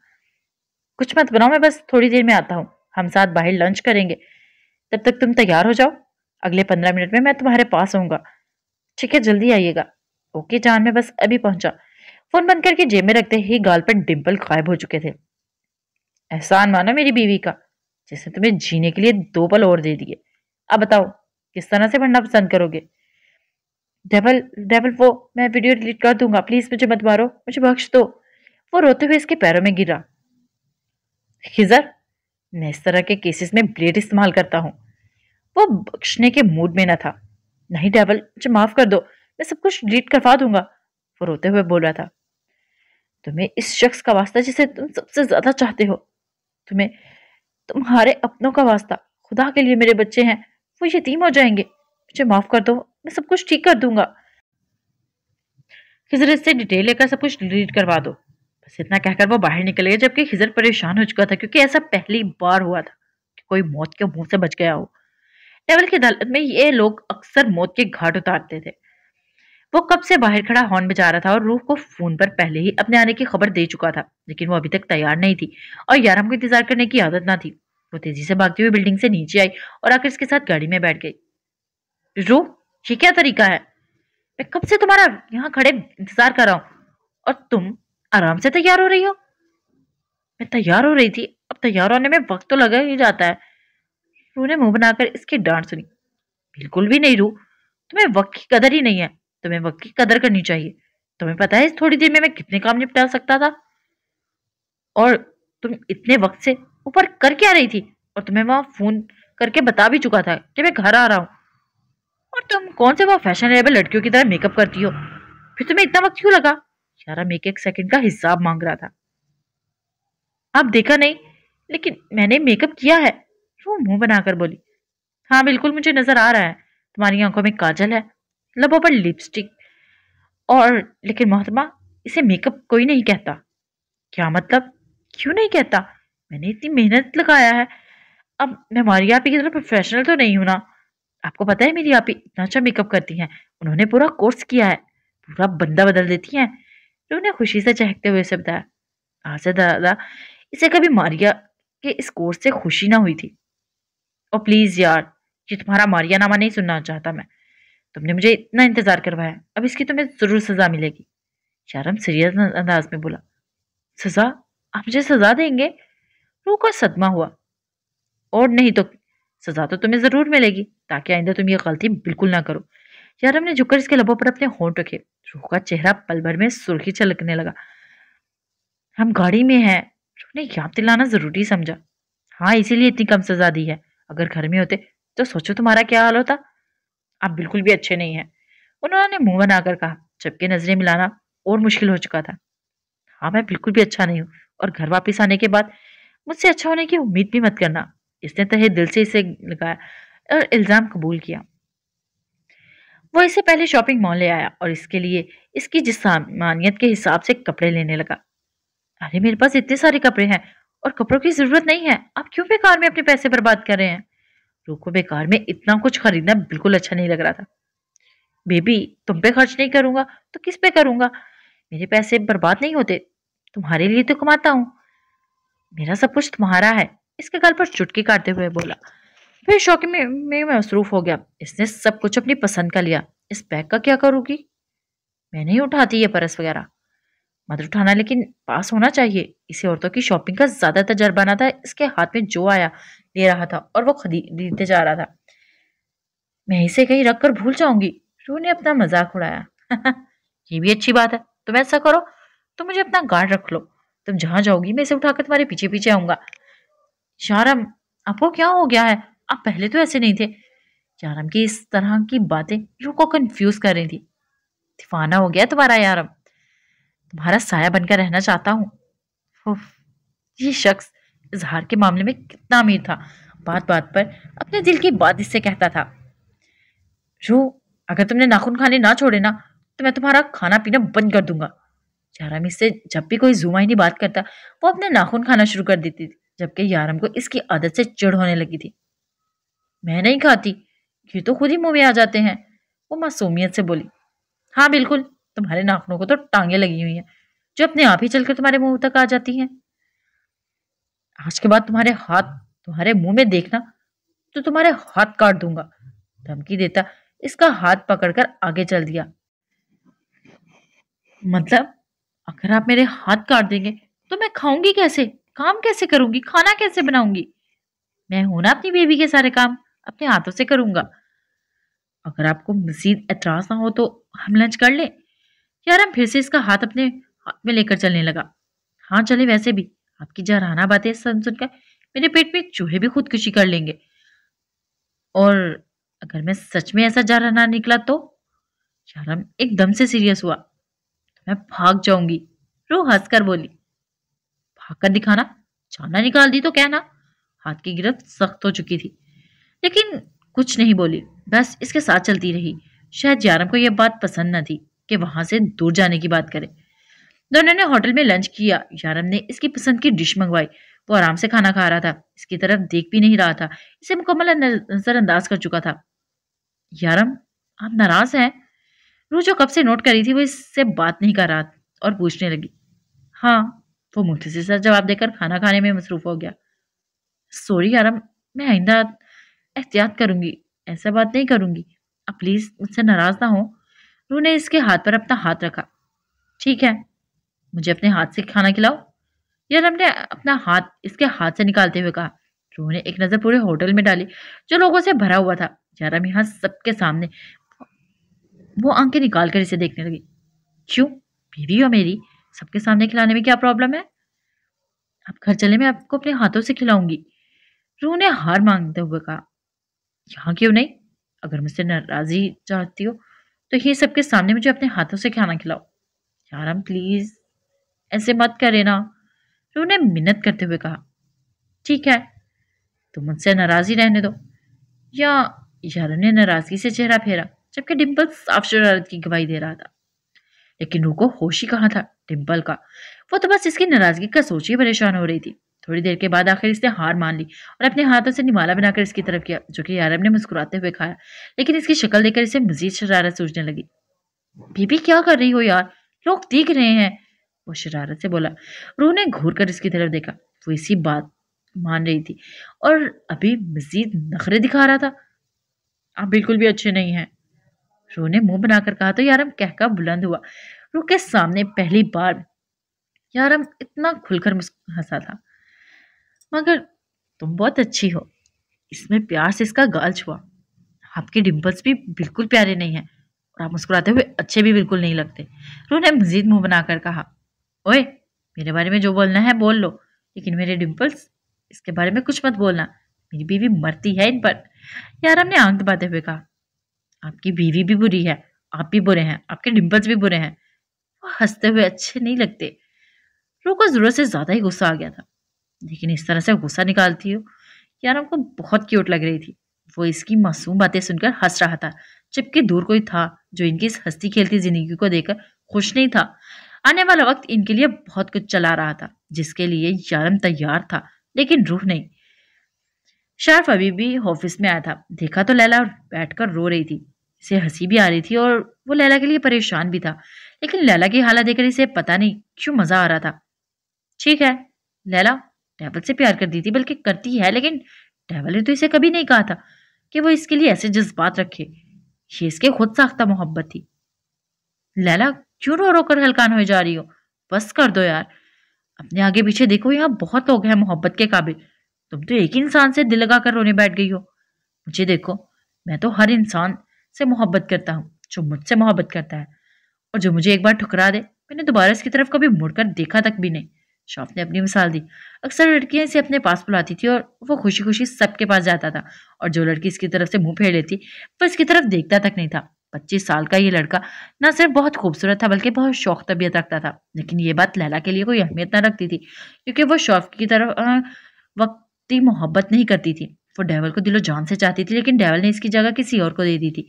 कुछ मत बनाओ मैं बस थोड़ी देर में आता हूँ हम साथ बाहर लंच करेंगे तब तक तुम तैयार हो जाओ अगले पंद्रह मिनट में मैं तुम्हारे पास आऊंगा ठीक है जल्दी आइएगा ओके जान में बस अभी पहुंचा फोन बंद करके जेब में रखते ही गाल पर डिम्पल गायब हो चुके थे एहसान माना मेरी बीवी का जिसने तुम्हें जीने के लिए दो पल और दे दिए अब बताओ किस तरह से बनना पसंद करोगे डेबल डेबल वो मैं वीडियो डिलीट कर दूंगा प्लीज मुझे मत मारो मुझे बख्श दो वो रोते हुए इसके पैरों में गिरा खिजर मैं इस तरह के केसेस में ब्लेड इस्तेमाल करता हूँ वो बख्शने के मूड में न था नहीं डेवल मुझे माफ कर दो मैं सब कुछ डिलीट करवा दूंगा वो रोते हुए बोल रहा था तुम्हें इस शख्स का वास्ता जिसे तुम सबसे ज्यादा चाहते हो तुम्हें तुम्हारे अपनों का वास्ता खुदा के लिए मेरे बच्चे हैं वो यतीम हो जाएंगे मुझे माफ कर दो मैं सब कुछ ठीक कर दूंगा खिजर से डिटेल लेकर सब कुछ डिलीट करवा दो बस इतना कहकर वो बाहर निकल गया जबकि खिजर परेशान हो चुका था क्योंकि ऐसा पहली बार हुआ था कि कोई मौत के मुंह से बच गया हो नेवल की अदालत में ये लोग अक्सर मौत के घाट उतारते थे वो कब से बाहर खड़ा हॉर्न बजा रहा था और रूह को फोन पर पहले ही अपने आने की खबर दे चुका था लेकिन वो अभी तक तैयार नहीं थी और यारम को इंतजार करने की आदत ना थी वो तेजी से भागती हुई बिल्डिंग से नीचे आई और आकर इसके साथ गाड़ी में बैठ गई रूह ये क्या तरीका है मैं कब से तुम्हारा यहाँ खड़े इंतजार कर रहा हूँ और तुम आराम से तैयार हो रही हो मैं तैयार हो रही थी अब तैयार होने में वक्त तो लगा ही जाता है रू ने मुंह बनाकर इसकी डांट सुनी बिल्कुल भी नहीं रू तुम्हें वक्त की कदर ही नहीं है तुम्हें वक्त की कदर करनी चाहिए तुम्हें पता है इस थोड़ी देर में मैं कितने काम निपटा सकता था और तुम इतने वक्त से ऊपर कर क्या रही थी और तुम्हें वहां फोन करके बता भी चुका था कि मैं घर आ रहा हूँ और तुम कौन से वह फैशनेबल लड़कियों की तरह मेकअप करती हो फिर तुम्हें इतना वक्त क्यों लगा यारा एक एक सेकंड का हिसाब मांग रहा था आप देखा नहीं लेकिन मैंने मेकअप किया है वो मुंह बनाकर बोली हाँ बिल्कुल मुझे नजर आ रहा है तुम्हारी आंखों में काजल है लबों मतलब पर लिपस्टिक और लेकिन मोहतमा इसे मेकअप कोई नहीं कहता क्या मतलब क्यों नहीं कहता मैंने इतनी मेहनत लगाया है अब मैं मारी आप की तरह प्रोफेशनल तो नहीं हूं ना आपको पता है मेरी आप इतना अच्छा मेकअप करती हैं उन्होंने पूरा कोर्स किया है पूरा बंदा बदल देती हैं लोग खुशी से चहकते हुए से बताया आज हाँ, से दादा इसे कभी मारिया के इस कोर्स से खुशी ना हुई थी ओ प्लीज़ यार ये तुम्हारा मारिया नामा नहीं सुनना चाहता मैं तुमने मुझे इतना इंतज़ार करवाया अब इसकी तुम्हें ज़रूर सज़ा मिलेगी शारम सीरियस अंदाज में बोला सज़ा आप मुझे सज़ा देंगे रूह का सदमा हुआ और नहीं तो सज़ा तो तुम्हें ज़रूर मिलेगी ताकि आइंदा तुम ये गलती बिल्कुल ना करो शारम ने झुककर इसके लबों पर अपने होंठ रखे रूह का चेहरा पल भर में सुर्खी छलकने लगा हम गाड़ी में हैं रूह ने याद दिलाना ज़रूरी समझा हाँ इसीलिए इतनी कम सज़ा दी है अगर घर में होते तो सोचो तुम्हारा क्या हाल होता आप बिल्कुल भी अच्छे नहीं हैं उन्होंने मुंह बनाकर कहा जबकि नजरें मिलाना और मुश्किल हो चुका था हाँ मैं बिल्कुल भी अच्छा नहीं हूँ और घर वापस आने के बाद मुझसे अच्छा होने की उम्मीद भी मत करना इसने तहे दिल से इसे लगाया और इल्ज़ाम कबूल किया वो इसे पहले शॉपिंग मॉल ले आया और इसके लिए इसकी जिस सामानियत के हिसाब से कपड़े लेने लगा अरे मेरे पास इतने सारे कपड़े हैं और कपड़ों की जरूरत नहीं है आप क्यों बेकार में अपने पैसे बर्बाद कर रहे हैं रू बेकार में इतना कुछ खरीदना बिल्कुल अच्छा नहीं लग रहा था बेबी तुम पे खर्च नहीं करूंगा तो किस पे करूंगा मेरे पैसे बर्बाद नहीं होते तुम्हारे लिए तो कमाता हूँ मेरा सब कुछ तुम्हारा है इसके गाल पर चुटकी काटते हुए बोला फिर शौक में, मैं मसरूफ हो गया इसने सब कुछ अपनी पसंद का लिया इस बैग का क्या करूँगी मैं नहीं उठाती ये परस वगैरह मदर उठाना लेकिन पास होना चाहिए इसे औरतों की शॉपिंग का ज़्यादा तजर्बा ना था इसके हाथ में जो आया ले रहा था और वो खरीदते जा रहा था मैं इसे कहीं रख कर भूल जाऊंगी रू ने अपना मजाक उड़ाया ये भी अच्छी बात है तुम ऐसा करो तुम मुझे अपना गार्ड रख लो तुम जहां जाओगी मैं इसे उठाकर तुम्हारे पीछे पीछे आऊंगा शारम आपको क्या हो गया है आप पहले तो ऐसे नहीं थे यारम की इस तरह की बातें रू को कंफ्यूज कर रही थी दिफाना हो गया तुम्हारा यारम तुम्हारा साया बनकर रहना चाहता हूँ ये शख्स इजहार के मामले में कितना अमीर था बात बात पर अपने दिल की बात इससे कहता था जो अगर तुमने नाखून खाने ना छोड़े ना तो मैं तुम्हारा खाना पीना बंद कर दूंगा यारम इससे जब भी कोई जुमाइनी बात करता वो अपने नाखून खाना शुरू कर देती थी जबकि यारम को इसकी आदत से चिड़ होने लगी थी मैं नहीं खाती ये तो खुद ही मुंह में आ जाते हैं वो मासूमियत से बोली हाँ बिल्कुल तुम्हारे नाखनों को तो टांगे लगी हुई हैं जो अपने आप ही चलकर तुम्हारे मुंह तक आ जाती हैं आज के बाद तुम्हारे हाथ तुम्हारे मुंह में देखना तो तुम्हारे हाथ काट दूंगा धमकी देता इसका हाथ पकड़कर आगे चल दिया मतलब अगर आप मेरे हाथ काट देंगे तो मैं खाऊंगी कैसे काम कैसे करूंगी खाना कैसे बनाऊंगी मैं हूं ना अपनी बेबी के सारे काम अपने हाथों से करूंगा अगर आपको मजीद एतराज ना हो तो हम लंच कर लें यारम फिर से इसका हाथ अपने हाथ में लेकर चलने लगा हाँ चले वैसे भी आपकी जहराना बातें सुन सुनकर मेरे पेट में चूहे भी खुदकुशी कर लेंगे और अगर मैं सच में ऐसा जहराना निकला तो यारम एकदम से सीरियस हुआ तो मैं भाग जाऊंगी रो हंसकर बोली भाग कर दिखाना चाना निकाल दी तो कहना हाथ की गिरफ्त सख्त हो चुकी थी लेकिन कुछ नहीं बोली बस इसके साथ चलती रही शायद यारम को यह बात पसंद न थी कि वहां से दूर जाने की बात करें दोनों ने होटल में लंच किया यारम ने इसकी पसंद की डिश मंगवाई वो आराम से खाना खा रहा था इसकी तरफ देख भी नहीं रहा था इसे मुकम्मल नजरअंदाज कर चुका था यारम आप नाराज हैं रू जो कब से नोट करी थी वो इससे बात नहीं कर रहा और पूछने लगी हाँ वो मुंतजर सा जवाब देकर खाना खाने में मसरूफ हो गया सॉरी यारम मैं आइंदा एहतियात करूंगी ऐसा बात नहीं करूंगी आप प्लीज़ मुझसे नाराज़ ना हो ने इसके हाथ पर अपना हाथ रखा ठीक है मुझे अपने हाथ से खाना खिलाओ यार ने अपना हाथ इसके हाथ से निकालते हुए कहा रू ने एक नज़र पूरे होटल में डाली जो लोगों से भरा हुआ था यारम यहाँ सबके सामने वो आंखें निकाल कर इसे देखने लगी क्यों बीवी हो मेरी सबके सामने खिलाने में क्या प्रॉब्लम है अब घर चले मैं आपको अपने हाथों से खिलाऊंगी रू ने हार मांगते हुए कहा यहाँ क्यों नहीं अगर मुझसे नाराज़ी चाहती हो तो ये सबके सामने मुझे अपने हाथों से खाना खिलाओ यारम प्लीज़ ऐसे मत करे ना रू ने मिन्नत करते हुए कहा ठीक है तुम मुझसे नाराज़ी रहने दो या यारम ने नाराज़गी से चेहरा फेरा जबकि डिम्पल साफ शरारत की गवाही दे रहा था लेकिन रू को होश ही कहाँ था डिम्पल का वो तो बस इसकी नाराज़गी का सोच ही परेशान हो रही थी थोड़ी देर के बाद आखिर इसने हार मान ली और अपने हाथों से निमाला बनाकर इसकी तरफ किया जो कि यारब ने मुस्कुराते हुए खाया लेकिन इसकी शक्ल देखकर इसे मजीद शरारत सूझने लगी बीबी क्या कर रही हो यार लोग दिख रहे हैं वो शरारत से बोला रूह ने घूर कर इसकी तरफ देखा वो इसी बात मान रही थी और अभी मजीद नखरे दिखा रहा था आप बिल्कुल भी अच्छे नहीं हैं रूह ने मुंह बनाकर कहा तो यारम कहका बुलंद हुआ रूह के सामने पहली बार यारम इतना खुलकर हंसा था मगर तुम बहुत अच्छी हो इसमें प्यार से इसका गाल छुआ आपके डिम्पल्स भी बिल्कुल प्यारे नहीं हैं और आप मुस्कुराते हुए अच्छे भी बिल्कुल नहीं लगते रू ने मजीद मुंह बनाकर कहा ओए मेरे बारे में जो बोलना है बोल लो लेकिन मेरे डिम्पल्स इसके बारे में कुछ मत बोलना मेरी बीवी मरती है इन पर यार ने आंख दबाते हुए कहा आपकी बीवी भी बुरी है आप भी बुरे हैं आपके डिम्पल्स भी बुरे हैं वो हंसते हुए अच्छे नहीं लगते रू को जरूरत से ज़्यादा ही गुस्सा आ गया था लेकिन इस तरह से गुस्सा निकालती हो यार हमको बहुत क्यूट लग रही थी वो इसकी मासूम बातें सुनकर हंस रहा था जबकि दूर कोई था जो इनकी इस हंसती खेलती जिंदगी को देखकर खुश नहीं था आने वाला वक्त इनके लिए बहुत कुछ चला रहा था जिसके लिए यारम तैयार था लेकिन रूह नहीं शर्फ अभी भी ऑफिस में आया था देखा तो लैला बैठकर रो रही थी इसे हंसी भी आ रही थी और वो लैला के लिए परेशान भी था लेकिन लैला की हालत देखकर इसे पता नहीं क्यों मजा आ रहा था ठीक है लैला डेवल से प्यार करती थी बल्कि करती है लेकिन डेवल ने तो इसे कभी नहीं कहा था कि वो इसके लिए ऐसे जज्बात रखे ये इसके खुद साख्ता मोहब्बत थी लैला क्यों रो रो कर हलकान हो जा रही हो बस कर दो यार अपने आगे पीछे देखो यहाँ बहुत लोग हैं मोहब्बत के काबिल तुम तो एक इंसान से दिल लगा कर रोने बैठ गई हो मुझे देखो मैं तो हर इंसान से मोहब्बत करता हूँ जो मुझसे मोहब्बत करता है और जो मुझे एक बार ठुकरा दे मैंने दोबारा इसकी तरफ कभी मुड़कर देखा तक भी नहीं शौफ़ ने अपनी मिसाल दी अक्सर लड़कियां इसे अपने पास बुलाती थी और वो खुशी खुशी सबके पास जाता था और जो लड़की इसकी तरफ से मुंह फेर लेती वह इसकी तरफ देखता तक नहीं था पच्चीस साल का ये लड़का न सिर्फ बहुत खूबसूरत था बल्कि बहुत शौक तबीयत रखता था लेकिन ये बात लैला के लिए कोई अहमियत न रखती थी क्योंकि वो शौफ की तरफ वक्ती मोहब्बत नहीं करती थी वो डेवल को दिलो जान से चाहती थी लेकिन डेवल ने इसकी जगह किसी और को दे दी थी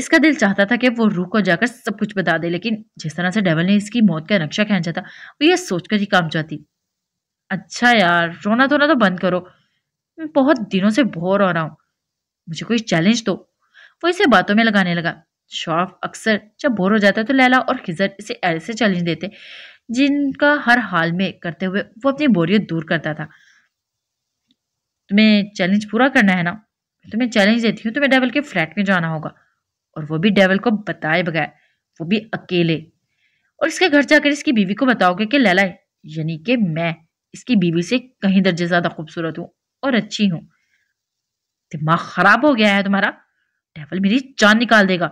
इसका दिल चाहता था कि वो रूह को जाकर सब कुछ बता दे लेकिन जिस तरह से डेवल ने इसकी मौत का नक्शा खेचा था वो ये सोचकर ही काम जाती अच्छा यार रोना धोना तो बंद करो मैं बहुत दिनों से बोर हो रहा हूँ मुझे कोई चैलेंज दो वो इसे बातों में लगाने लगा शॉफ अक्सर जब बोर हो जाता तो लैला और खिजर इसे ऐसे चैलेंज देते जिनका हर हाल में करते हुए वो अपनी बोरियत दूर करता था तुम्हें चैलेंज पूरा करना है ना तुम्हें चैलेंज देती हूँ तुम्हें डेवल के फ्लैट में जाना होगा और वो भी डेविल को बताए बगैर वो भी अकेले और इसके घर जाकर इसकी बीवी को बताओगे कि लैला यानी कि मैं इसकी बीवी से कहीं दर्जे ज्यादा खूबसूरत हूँ और अच्छी हूँ दिमाग खराब हो गया है तुम्हारा डेवल मेरी जान निकाल देगा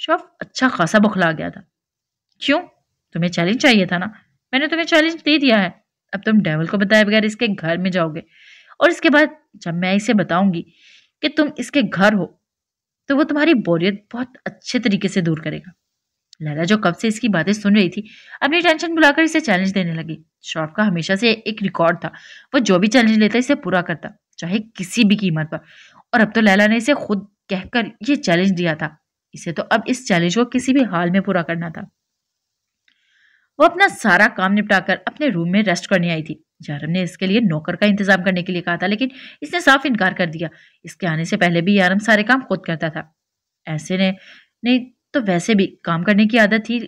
शॉफ अच्छा खासा बुखला गया था क्यों तुम्हें चैलेंज चाहिए था ना मैंने तुम्हें चैलेंज दे दिया है अब तुम डेवल को बताए बगैर इसके घर में जाओगे और इसके बाद जब मैं इसे बताऊंगी कि तुम इसके घर हो तो वो तुम्हारी बोरियत बहुत अच्छे तरीके से दूर करेगा लैला जो कब से इसकी बातें सुन रही थी अपनी टेंशन बुलाकर इसे चैलेंज देने लगी श्रॉफ का हमेशा से एक रिकॉर्ड था वो जो भी चैलेंज लेता इसे पूरा करता चाहे किसी भी कीमत पर और अब तो लैला ने इसे खुद कहकर ये चैलेंज दिया था इसे तो अब इस चैलेंज को किसी भी हाल में पूरा करना था वो अपना सारा काम निपटाकर अपने रूम में रेस्ट करने आई थी यार ने इसके लिए नौकर का इंतजाम करने के लिए कहा था लेकिन इसने साफ इनकार कर दिया इसके आने से पहले भी यारम सारे काम खुद करता था ऐसे ने नहीं तो वैसे भी काम करने की आदत थी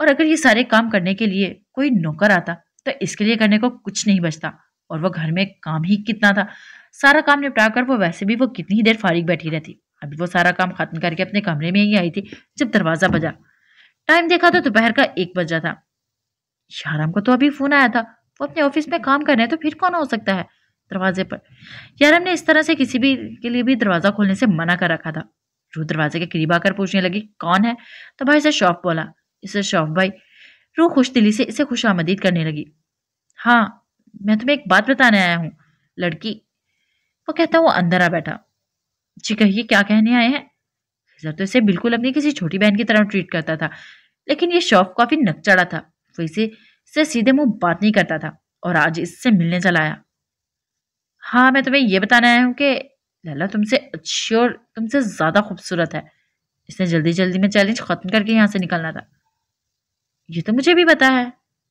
और अगर ये सारे काम करने के लिए कोई नौकर आता तो इसके लिए करने को कुछ नहीं बचता और वह घर में काम ही कितना था सारा काम निपटा कर वो वैसे भी वो कितनी ही देर फारिग बैठी रहती अभी वो सारा काम खत्म करके अपने कमरे में ही आई थी जब दरवाज़ा बजा टाइम देखा तो दोपहर का एक बजा था शाहराम को तो अभी फ़ोन आया था वो अपने ऑफिस में काम कर रहे हैं तो फिर कौन हो सकता है दरवाजे पर यार हमने इस तरह से किसी भी के लिए भी दरवाज़ा खोलने से मना कर रखा था रूह दरवाजे के करीब आकर पूछने लगी कौन है तो भाई से शौफ बोला इसे शौफ भाई रूह खुश दिली से इसे खुश आमदीद करने लगी हाँ मैं तुम्हें एक बात बताने आया हूँ लड़की वो कहता वो अंदर आ बैठा जी कहिए क्या कहने आए हैं खिजर तो इसे बिल्कुल अपनी किसी छोटी बहन की तरह ट्रीट करता था लेकिन ये शौफ काफ़ी नक चढ़ा था वो इसे से सीधे मुंह बात नहीं करता था और आज इससे मिलने चला आया हाँ मैं तुम्हें यह बताने आया हूँ कि लैला तुमसे अच्छी और तुमसे ज़्यादा खूबसूरत है इसने जल्दी जल्दी में चैलेंज ख़त्म करके यहाँ से निकलना था ये तो मुझे भी पता है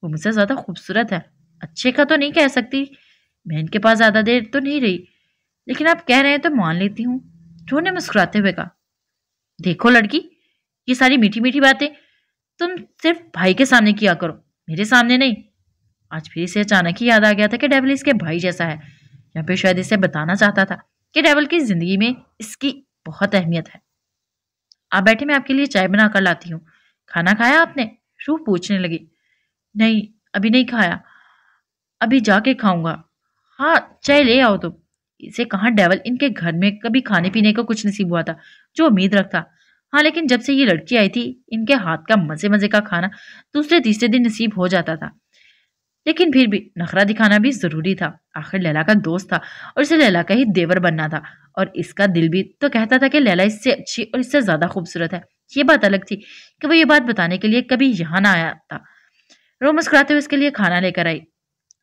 वो मुझसे ज़्यादा खूबसूरत है अच्छे का तो नहीं कह सकती मैं इनके पास ज़्यादा देर तो नहीं रही लेकिन आप कह रहे हैं तो मान लेती हूँ जो ने मुस्कुराते हुए कहा देखो लड़की ये सारी मीठी मीठी बातें तुम सिर्फ भाई के सामने किया करो मेरे सामने नहीं आज फिर इसे अचानक ही याद आ गया था कि डेविल इसके भाई जैसा है या फिर शायद इसे बताना चाहता था कि डेविल की ज़िंदगी में इसकी बहुत अहमियत है आप बैठे मैं आपके लिए चाय बना कर लाती हूँ खाना खाया आपने शू पूछने लगी नहीं अभी नहीं खाया अभी जाके खाऊंगा हाँ चाय ले आओ तुम तो। इसे कहाँ डेवल इनके घर में कभी खाने पीने का कुछ नसीब हुआ था जो उम्मीद रखता हाँ लेकिन जब से ये लड़की आई थी इनके हाथ का मज़े मज़े का खाना दूसरे तीसरे दिन नसीब हो जाता था लेकिन फिर भी नखरा दिखाना भी ज़रूरी था आखिर लैला का दोस्त था और इसे लैला का ही देवर बनना था और इसका दिल भी तो कहता था कि लैला इससे अच्छी और इससे ज़्यादा खूबसूरत है ये बात अलग थी कि वो ये बात बताने के लिए कभी यहाँ ना आया था रो मुस्कुराते हुए इसके लिए खाना लेकर आई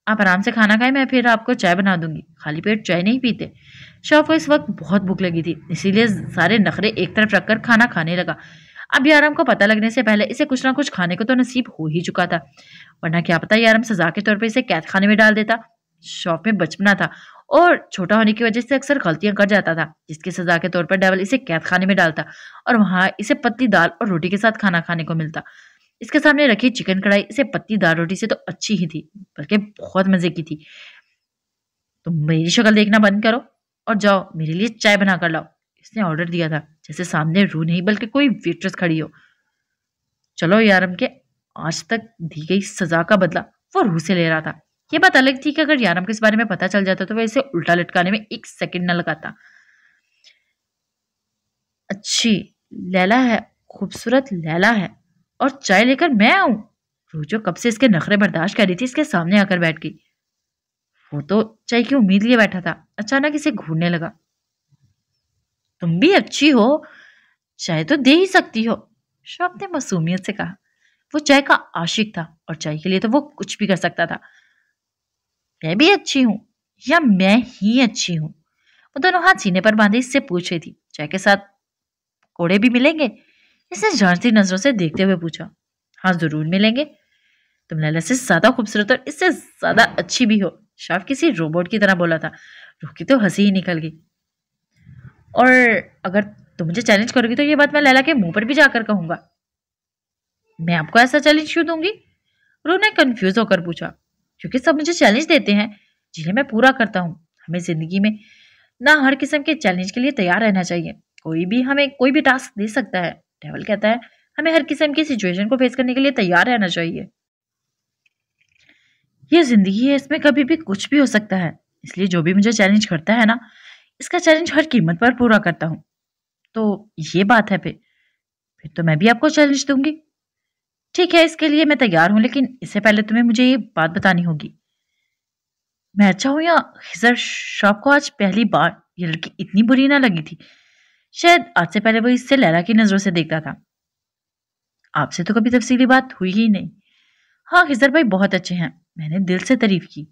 आप आराम से खाना खाएं मैं फिर आपको चाय बना दूंगी खाली पेट चाय नहीं पीते शाह को इस वक्त बहुत भूख लगी थी इसीलिए सारे नखरे एक तरफ रखकर खाना खाने लगा अब यारम को पता लगने से पहले इसे कुछ ना कुछ खाने को तो नसीब हो ही चुका था वरना क्या पता यारम सजा के तौर पर इसे कैद खाने में डाल देता शौक में बचपना था और छोटा होने की वजह से अक्सर गलतियां कर जाता था जिसकी सजा के तौर पर डेवल इसे कैद खाने में डालता और वहां इसे पत्ती दाल और रोटी के साथ खाना खाने को मिलता इसके सामने रखी चिकन कढ़ाई इसे पत्तीदार रोटी से तो अच्छी ही थी बल्कि बहुत मज़े की थी तुम तो मेरी शक्ल देखना बंद करो और जाओ मेरे लिए चाय बना कर लाओ इसने ऑर्डर दिया था जैसे सामने रू नहीं बल्कि कोई वेट्रेस खड़ी हो चलो यारम के आज तक दी गई सजा का बदला वो रू से ले रहा था ये बात अलग थी कि अगर यारम के इस बारे में पता चल जाता तो वह इसे उल्टा लटकाने में एक सेकंड न लगाता अच्छी लैला है खूबसूरत लैला है और चाय लेकर मैं आऊं रोजो कब से इसके नखरे बर्दाश्त कर रही थी इसके सामने आकर बैठ गई वो तो चाय की उम्मीद लिए बैठा था अचानक इसे घूरने लगा तुम भी अच्छी हो चाय तो दे ही सकती हो शब ने मासूमियत से कहा वो चाय का आशिक था और चाय के लिए तो वो कुछ भी कर सकता था मैं भी अच्छी हूँ या मैं ही अच्छी हूँ वो दोनों हाथ सीने पर बांधे इससे पूछ रही थी चाय के साथ कोड़े भी मिलेंगे इसने झांसी नजरों से देखते हुए पूछा हाँ जरूर मिलेंगे तुम लैला से ज्यादा खूबसूरत और इससे ज्यादा अच्छी भी हो शाफ किसी रोबोट की तरह बोला था रुकी तो हंसी ही निकल गई और अगर तुम मुझे चैलेंज करोगी तो ये बात मैं लैला के मुंह पर भी जाकर कहूंगा मैं आपको ऐसा चैलेंज क्यों दूंगी रू ने कन्फ्यूज होकर पूछा क्योंकि सब मुझे चैलेंज देते हैं जिन्हें मैं पूरा करता हूँ हमें जिंदगी में ना हर किस्म के चैलेंज के लिए तैयार रहना चाहिए कोई भी हमें कोई भी टास्क दे सकता है डेवल कहता है हमें हर किस्म की सिचुएशन को फेस करने के लिए तैयार रहना चाहिए ये जिंदगी है इसमें कभी भी कुछ भी हो सकता है इसलिए जो भी मुझे चैलेंज करता है ना इसका चैलेंज हर कीमत पर पूरा करता हूँ तो ये बात है फिर फिर तो मैं भी आपको चैलेंज दूंगी ठीक है इसके लिए मैं तैयार हूँ लेकिन इससे पहले तुम्हें मुझे ये बात बतानी होगी मैं अच्छा हूँ या खिजर शॉप को आज पहली बार ये लड़की इतनी बुरी ना लगी थी शायद आज से पहले वो इससे लैला की नज़रों से देखता था आपसे तो कभी तफसीली बात हुई ही नहीं हाँ खिजर भाई बहुत अच्छे हैं मैंने दिल से तारीफ की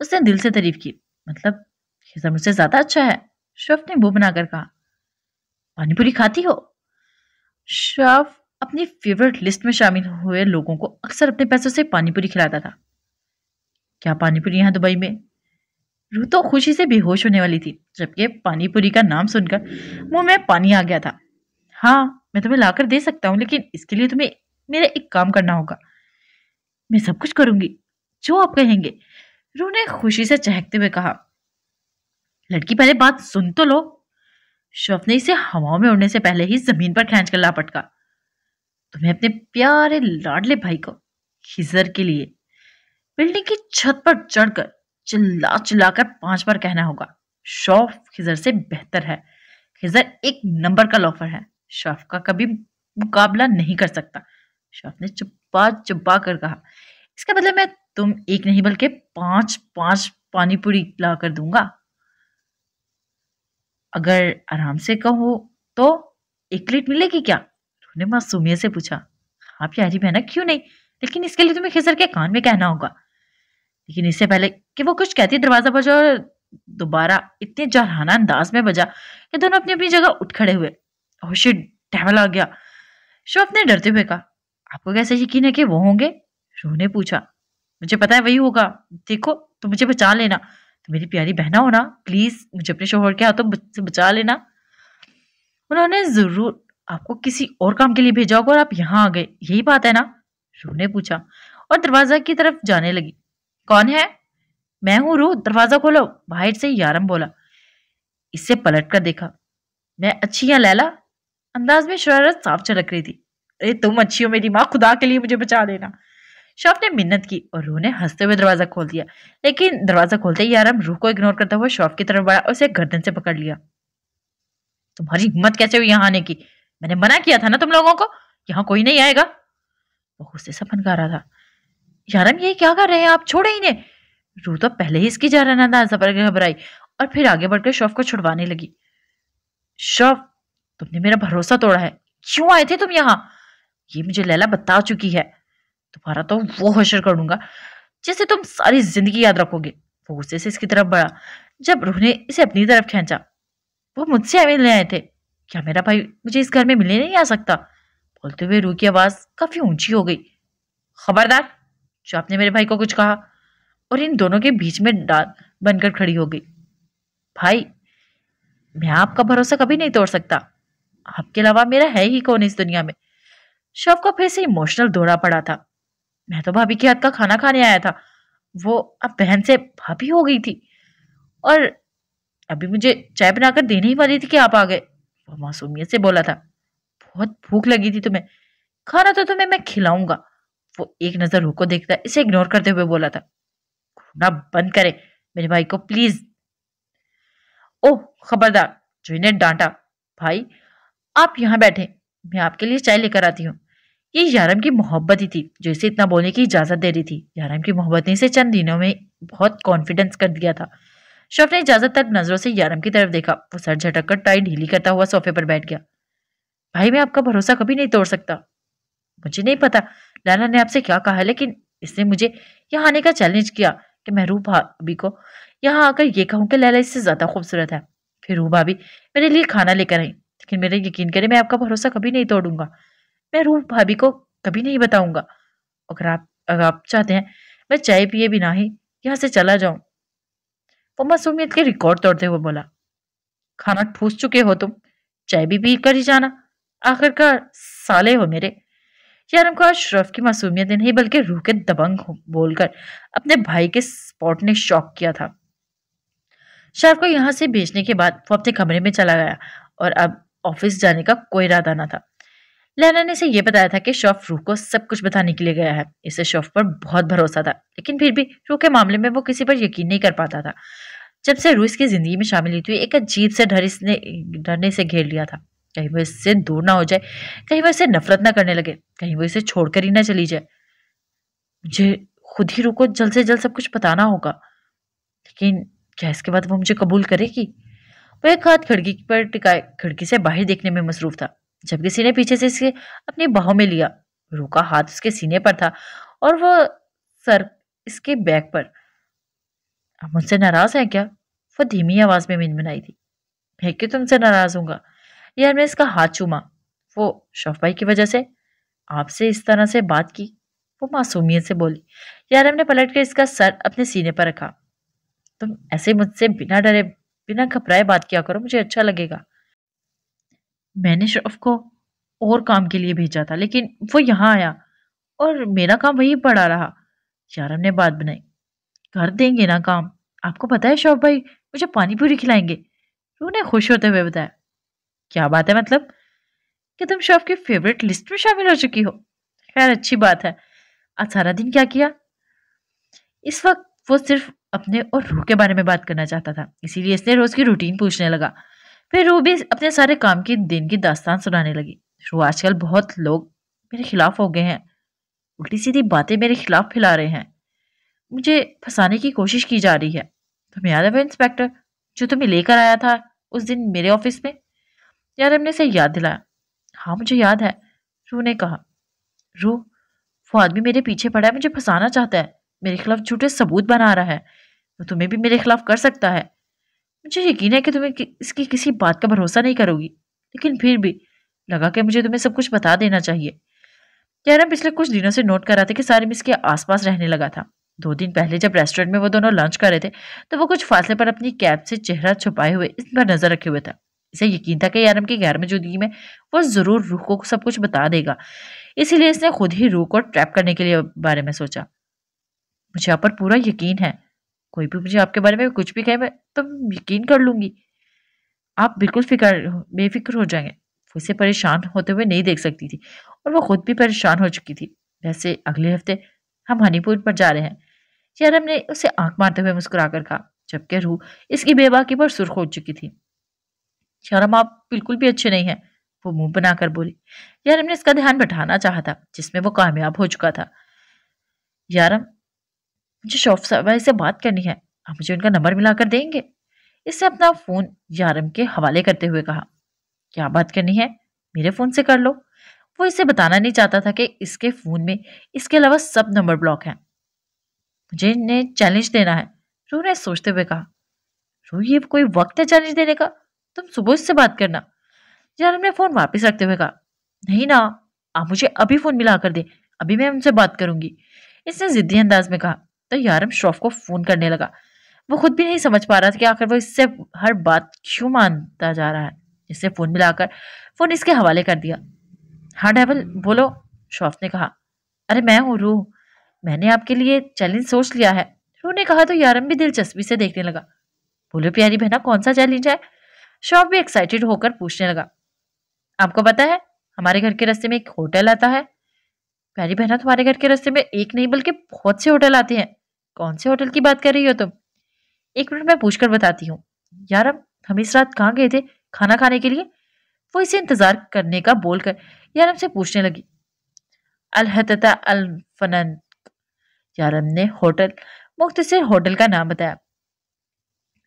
उसने दिल से तारीफ की मतलब खिजर मुझसे ज़्यादा अच्छा है शफ ने वो बनाकर कहा पानीपुरी खाती हो शफ अपनी फेवरेट लिस्ट में शामिल हुए लोगों को अक्सर अपने पैसों से पानीपुरी खिलाता था क्या पानीपुरी यहाँ दुबई में रू तो खुशी से बेहोश होने वाली थी जबकि पानीपुरी का नाम सुनकर मुंह में पानी आ गया था हाँ मैं तुम्हें लाकर दे सकता हूँ लेकिन इसके लिए तुम्हें मेरा एक काम करना होगा मैं सब कुछ करूंगी जो आप कहेंगे रू ने खुशी से चहकते हुए कहा लड़की पहले बात सुन तो लो शव ने इसे हवाओं में उड़ने से पहले ही जमीन पर खेच कर लापटका तुम्हें अपने प्यारे लाडले भाई को खिजर के लिए बिल्डिंग की छत पर चढ़कर चिल्ला चिल्लाकर पांच बार कहना होगा शौफ खिजर से बेहतर है खिजर एक नंबर का लॉफर है शौफ का कभी मुकाबला नहीं कर सकता शौफ ने चुप्पा चुप्पा कर कहा इसका मतलब मैं तुम एक नहीं बल्कि पांच पांच पानीपुरी ला कर दूंगा अगर आराम से कहो तो एक प्लेट मिलेगी क्या उन्होंने मासूमिया से पूछा हाँ प्यारी बहना क्यों नहीं लेकिन इसके लिए तुम्हें खिजर के कान में कहना होगा लेकिन इससे पहले कि वो कुछ कहती दरवाजा बजा और दोबारा इतने जारहाना अंदाज में बजा कि दोनों अपनी अपनी जगह उठ खड़े हुए होशी टहल आ गया शोफ ने डरते हुए कहा आपको कैसे यकीन है कि वो होंगे शो ने पूछा मुझे पता है वही होगा देखो तो मुझे बचा लेना तो मेरी प्यारी बहना हो ना प्लीज मुझे अपने शोहर के हाथों से बचा लेना उन्होंने जरूर आपको किसी और काम के लिए भेजा होगा और आप यहाँ आ गए यही बात है ना रूह ने पूछा और दरवाजा की तरफ जाने लगी कौन है मैं हूं रूह दरवाजा खोलो बाहर से यारम बोला इससे पलट कर देखा मैं अच्छी या लैला अंदाज में शरारत साफ चलक रही थी अरे तुम अच्छी हो मेरी माँ खुदा के लिए मुझे बचा देना शॉप ने मिन्नत की और रूह ने हंसते हुए दरवाजा खोल दिया लेकिन दरवाजा खोलते ही यारम रूह को इग्नोर करता हुआ शॉप की तरफ बढ़ा और उसे गर्दन से पकड़ लिया तुम्हारी हिम्मत कैसे हुई यहाँ आने की मैंने मना किया था ना तुम लोगों को यहाँ कोई नहीं आएगा वो गुस्से से फनकारा रहा था यारन ये क्या कर रहे हैं आप छोड़े इन्हें रू तो पहले ही इसकी जहराना अंदाजा पर घबराई और फिर आगे बढ़कर शौफ को छुड़वाने लगी शौफ तुमने मेरा भरोसा तोड़ा है क्यों आए थे तुम यहाँ ये मुझे लैला बता चुकी है तुम्हारा तो वो हशर करूंगा जिसे तुम सारी जिंदगी याद रखोगे वो गुस्से से इसकी तरफ बढ़ा जब रूह ने इसे अपनी तरफ खींचा वो मुझसे मिलने आए थे क्या मेरा भाई मुझे इस घर में मिलने नहीं आ सकता बोलते हुए रूह की आवाज़ काफ़ी ऊंची हो गई खबरदार जो ने मेरे भाई को कुछ कहा और इन दोनों के बीच में डाल बनकर खड़ी हो गई भाई मैं आपका भरोसा कभी नहीं तोड़ सकता आपके अलावा मेरा है ही कौन इस दुनिया में शव को फिर से इमोशनल दौड़ा पड़ा था मैं तो भाभी के हाथ का खाना खाने आया था वो अब बहन से भाभी हो गई थी और अभी मुझे चाय बनाकर देने ही वाली थी कि आप आ गए वो मासूमियत से बोला था बहुत भूख लगी थी तुम्हें खाना तो तुम्हें मैं खिलाऊंगा वो एक नज़र रूह को देखता इसे इग्नोर करते हुए बोला था घूमना बंद करे मेरे भाई को प्लीज ओह खबरदार जूही ने डांटा भाई आप यहाँ बैठे मैं आपके लिए चाय लेकर आती हूँ ये यारम की मोहब्बत ही थी जो इसे इतना बोलने की इजाज़त दे रही थी यारम की मोहब्बत ने इसे चंद दिनों में बहुत कॉन्फिडेंस कर दिया था शव ने इजाज़त तक नज़रों से यारम की तरफ देखा वो सर झटक कर टाई ढीली करता हुआ सोफे पर बैठ गया भाई मैं आपका भरोसा कभी नहीं तोड़ सकता मुझे नहीं पता लाला ने आपसे क्या कहा लेकिन इसने मुझे यहाँ आने का चैलेंज किया कि मैं रू भाभी को यहाँ आकर ये कहूँ कि लैला इससे ज़्यादा खूबसूरत है फिर रूह भाभी मेरे लिए खाना लेकर आई लेकिन मेरे यकीन करें मैं आपका भरोसा कभी नहीं तोड़ूंगा मैं रूह भाभी को कभी नहीं बताऊंगा अगर आप अगर आप चाहते हैं मैं चाय पिए बिना ही यहाँ से चला जाऊं वो मासूमियत के रिकॉर्ड तोड़ते हुए बोला खाना ठूस चुके हो तुम चाय भी पी कर ही जाना आखिरकार साले हो मेरे शहरम हमको अशरफ की मासूमियत नहीं बल्कि रूह के दबंग बोलकर अपने भाई के स्पॉट ने शॉक किया था शरफ को यहाँ से भेजने के बाद वो अपने कमरे में चला गया और अब ऑफिस जाने का कोई इरादा ना था लहना ने इसे यह बताया था कि शौफ रूह को सब कुछ बताने के लिए गया है इसे शौफ पर बहुत भरोसा था लेकिन फिर भी रूह के मामले में वो किसी पर यकीन नहीं कर पाता था जब से रूह इसकी जिंदगी में शामिल हुई थी एक अजीब से डर इसने डरने से घेर लिया था कहीं वो इससे दूर ना हो जाए कहीं वो इससे नफरत ना करने लगे कहीं वो इसे छोड़कर ही ना चली जाए मुझे खुद ही रुको जल्द से जल्द सब कुछ बताना होगा लेकिन क्या इसके बाद वो मुझे कबूल करेगी वो एक हाथ खिड़की पर टिकाए खिड़की से बाहर देखने में मसरूफ था जब किसी ने पीछे से इसे अपनी बाहों में लिया रुका हाथ उसके सीने पर था और वह सर इसके बैग पर हम मुझसे नाराज हैं क्या वो धीमी आवाज में बनाई थी मैं क्यों तुमसे नाराज हूँगा यार मैं इसका हाथ चूमा वो शौफ भाई की वजह से आपसे इस तरह से बात की वो मासूमियत से बोली यार हमने पलट कर इसका सर अपने सीने पर रखा तुम ऐसे मुझसे बिना डरे बिना घबराए बात किया करो मुझे अच्छा लगेगा मैंने शौफ को और काम के लिए भेजा था लेकिन वो यहाँ आया और मेरा काम वहीं पड़ा रहा यार हमने बात बनाई कर देंगे ना काम आपको पता है शौफ भाई मुझे पानी पूरी खिलाएंगे उन्हें खुश होते हुए बताया क्या बात है मतलब कि तुम शॉफ के फेवरेट लिस्ट में शामिल हो चुकी हो खैर अच्छी बात है आज सारा दिन क्या किया इस वक्त वो सिर्फ अपने और रूह के बारे में बात करना चाहता था इसीलिए इसने रोज की रूटीन पूछने लगा फिर रूह भी अपने सारे काम के दिन की दास्तान सुनाने लगी रूह आजकल बहुत लोग मेरे खिलाफ हो गए हैं उल्टी सीधी बातें मेरे खिलाफ फैला रहे हैं मुझे फंसाने की कोशिश की जा रही है तुम्हें याद है वो इंस्पेक्टर जो तुम्हें लेकर आया था उस दिन मेरे ऑफिस में जैनब ने इसे याद दिलाया हाँ मुझे याद है रू ने कहा रू वो आदमी मेरे पीछे पड़ा है मुझे फंसाना चाहता है मेरे खिलाफ झूठे सबूत बना रहा है वो तुम्हें भी मेरे खिलाफ कर सकता है मुझे यकीन है कि तुम्हें कि, इसकी किसी बात का भरोसा नहीं करोगी लेकिन फिर भी लगा कि मुझे तुम्हें सब कुछ बता देना चाहिए कैरम पिछले कुछ दिनों से नोट कर रहा था कि सारिम इसके आसपास रहने लगा था दो दिन पहले जब रेस्टोरेंट में वो दोनों लंच कर रहे थे तो वो कुछ फासले पर अपनी कैब से चेहरा छुपाए हुए इस पर नजर रखे हुए था इसे यकीन था कि यारम की गैर मौजूदगी में वो ज़रूर रूह को सब कुछ बता देगा इसीलिए इसने खुद ही रूह को ट्रैप करने के लिए बारे में सोचा मुझे आप पर पूरा यकीन है कोई भी मुझे आपके बारे में कुछ भी कहे मैं तो यकीन कर लूँगी आप बिल्कुल फिक्र बेफिक्र हो जाएंगे वो इसे परेशान होते हुए नहीं देख सकती थी और वो खुद भी परेशान हो चुकी थी वैसे अगले हफ्ते हम हनीपुर पर जा रहे हैं यारम ने उसे आंख मारते हुए मुस्कुरा कर कहा जबकि रूह इसकी बेबाकी पर सुर्ख हो चुकी थी हम आप बिल्कुल भी अच्छे नहीं हैं वो मुंह बनाकर बोली यार हमने इसका ध्यान बैठाना चाहा था जिसमें वो कामयाब हो चुका था यारम मुझे शौफ भाई से बात करनी है आप मुझे उनका नंबर मिलाकर देंगे इसने अपना फ़ोन यारम के हवाले करते हुए कहा क्या बात करनी है मेरे फ़ोन से कर लो वो इसे बताना नहीं चाहता था कि इसके फ़ोन में इसके अलावा सब नंबर ब्लॉक हैं मुझे इन्हें चैलेंज देना है रू ने सोचते हुए कहा रू ये कोई वक्त है चैलेंज देने का तुम सुबह से बात करना जारम ने फ़ोन वापस रखते हुए कहा नहीं ना आप मुझे अभी फ़ोन मिला कर दे अभी मैं उनसे बात करूंगी इसने ज़िद्दी अंदाज में कहा तो यारम श्रॉफ को फ़ोन करने लगा वो खुद भी नहीं समझ पा रहा था कि आखिर वो इससे हर बात क्यों मानता जा रहा है इसने फ़ोन मिलाकर फ़ोन इसके हवाले कर दिया हाँ डेवल बोलो श्रॉफ ने कहा अरे मैं हूँ रूह मैंने आपके लिए चैलेंज सोच लिया है रूह ने कहा तो यारम भी दिलचस्पी से देखने लगा बोलो प्यारी बहना कौन सा चैलेंज है शॉप भी एक्साइटेड होकर पूछने लगा आपको पता है हमारे घर के रस्ते में एक होटल आता है प्यारी बहना तुम्हारे घर के रस्ते में एक नहीं बल्कि बहुत से होटल आते हैं कौन से होटल की बात कर रही हो तुम एक मिनट मैं पूछकर बताती हूँ यार हम हम इस रात कहाँ गए थे खाना खाने के लिए वो इसे इंतजार करने का बोलकर यार हमसे पूछने लगी अलहतता अलफनन यारम ने होटल मुख्त से होटल का नाम बताया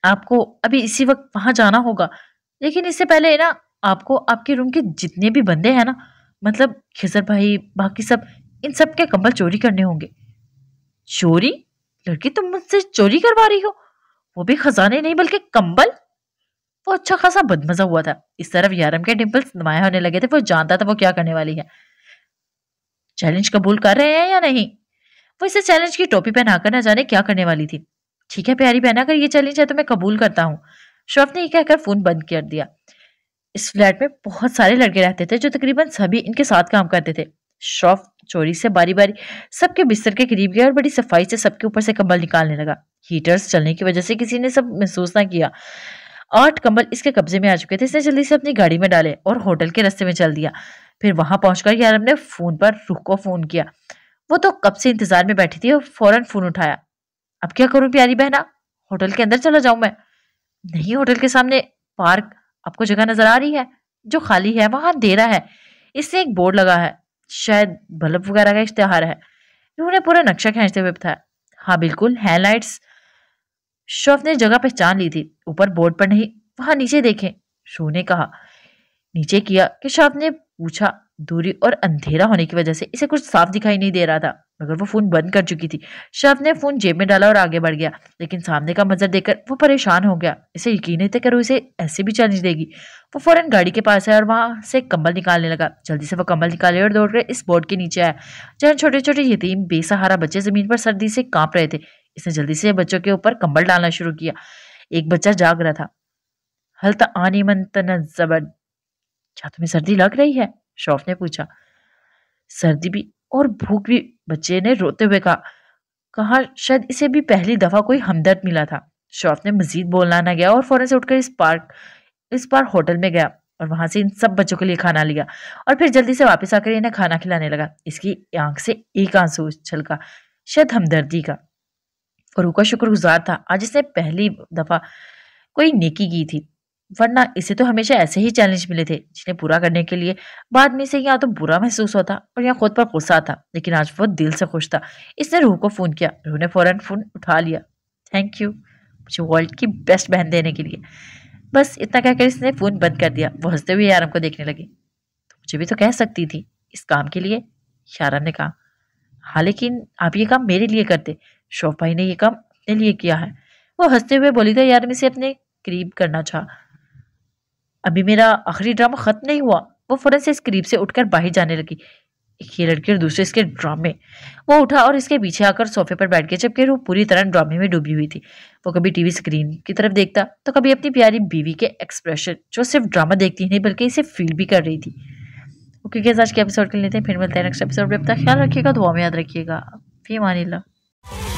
आपको अभी इसी वक्त वहां जाना होगा लेकिन इससे पहले ना आपको आपके रूम के जितने भी बंदे हैं ना मतलब खिजर भाई बाकी सब इन सब के कंबल चोरी करने होंगे चोरी लड़की तुम मुझसे चोरी करवा रही हो वो भी खजाने नहीं बल्कि कंबल वो अच्छा खासा बदमजा हुआ था इस तरफ यारम के डिम्पल्स नुमाया होने लगे थे वो जानता था वो क्या करने वाली है चैलेंज कबूल कर रहे हैं या नहीं वो इसे चैलेंज की टोपी पहनाकर ना जाने क्या करने वाली थी ठीक है प्यारी बहन अगर ये चली जाए तो मैं कबूल करता हूँ शौफ ने ये कहकर फ़ोन बंद कर दिया इस फ्लैट में बहुत सारे लड़के रहते थे जो तकरीबन सभी इनके साथ काम करते थे शौफ चोरी से बारी बारी सबके बिस्तर के करीब गया और बड़ी सफाई से सबके ऊपर से कंबल निकालने लगा हीटर्स चलने की वजह से किसी ने सब महसूस ना किया आठ कंबल इसके कब्जे में आ चुके थे इसने जल्दी से अपनी गाड़ी में डाले और होटल के रस्ते में चल दिया फिर वहां पहुंचकर यारम ने फोन पर रुख को फोन किया वो तो कब से इंतजार में बैठी थी और फौरन फोन उठाया अब क्या करूं प्यारी बहना होटल के अंदर चला जाऊं मैं नहीं होटल के सामने पार्क आपको जगह नजर आ रही है जो खाली है वहां अंधेरा है इससे एक बोर्ड लगा है शायद बल्ब वगैरह का इश्तेहार है उन्होंने पूरा नक्शा खींचते हुए बताया हाँ बिल्कुल है लाइट्स शोफ ने जगह पहचान ली थी ऊपर बोर्ड पर नहीं वहां नीचे देखें शो ने कहा नीचे किया कि शोफ ने पूछा दूरी और अंधेरा होने की वजह से इसे कुछ साफ दिखाई नहीं दे रहा था मगर वो फोन बंद कर चुकी थी शव ने फोन जेब में डाला और आगे बढ़ गया लेकिन सामने का मंजर देखकर वो परेशान हो गया इसे यकीन नहीं था करो इसे ऐसे भी चैलेंज देगी वो फौरन गाड़ी के पास आया और वहां से कंबल निकालने लगा जल्दी से वो कंबल निकाले और दौड़कर इस बोर्ड के नीचे आया जहाँ छोटे छोटे यतीम बेसहारा बच्चे जमीन पर सर्दी से कांप रहे थे इसने जल्दी से बच्चों के ऊपर कंबल डालना शुरू किया एक बच्चा जाग रहा था हल्ता आनी मन तबर क्या तुम्हें सर्दी लग रही है शौफ ने पूछा सर्दी भी और भूख भी बच्चे ने रोते हुए कहा कहा शायद इसे भी पहली दफ़ा कोई हमदर्द मिला था शौफ ने मजीद बोलना ना गया और फ़ौरन से उठकर इस पार्क इस बार होटल में गया और वहां से इन सब बच्चों के लिए खाना लिया और फिर जल्दी से वापस आकर इन्हें खाना खिलाने लगा इसकी आंख से एक आंसू छलका शायद हमदर्दी का फरूका का शुक्रगुजार था आज इसने पहली दफ़ा कोई नेकी की थी वरना इसे तो हमेशा ऐसे ही चैलेंज मिले थे जिन्हें पूरा करने के लिए बाद में इसे या तो बुरा महसूस होता और या खुद पर गुस्सा था लेकिन आज वो दिल से खुश था इसने रूह को फ़ोन किया रूह ने फ़ौरन फ़ोन उठा लिया थैंक यू मुझे वर्ल्ड की बेस्ट बहन देने के लिए बस इतना कहकर इसने फ़ोन बंद कर दिया वो हंसते हुए यारम को देखने लगे तो मुझे भी तो कह सकती थी इस काम के लिए यारम ने कहा हाँ लेकिन आप ये काम मेरे लिए करते शोफ भाई ने ये काम अपने लिए किया है वो हंसते हुए बोली तो यारम इसे अपने करीब करना चाहा अभी मेरा आखिरी ड्रामा ख़त्म नहीं हुआ वो फ़ौरन से इस करीब से उठकर बाहर जाने लगी एक ये लड़की और दूसरे इसके ड्रामे वो उठा और इसके पीछे आकर सोफे पर बैठ गया जबकि वो पूरी तरह ड्रामे में डूबी हुई थी वो कभी टीवी स्क्रीन की तरफ देखता तो कभी अपनी प्यारी बीवी के एक्सप्रेशन जो सिर्फ ड्रामा देखती नहीं बल्कि इसे फील भी कर रही थी ओके okay, आज के एपिसोड के लेते हैं फिर मिलते हैं नेक्स्ट एपिसोड में अपना ख्याल रखिएगा दुआ में याद रखिएगा फी मानी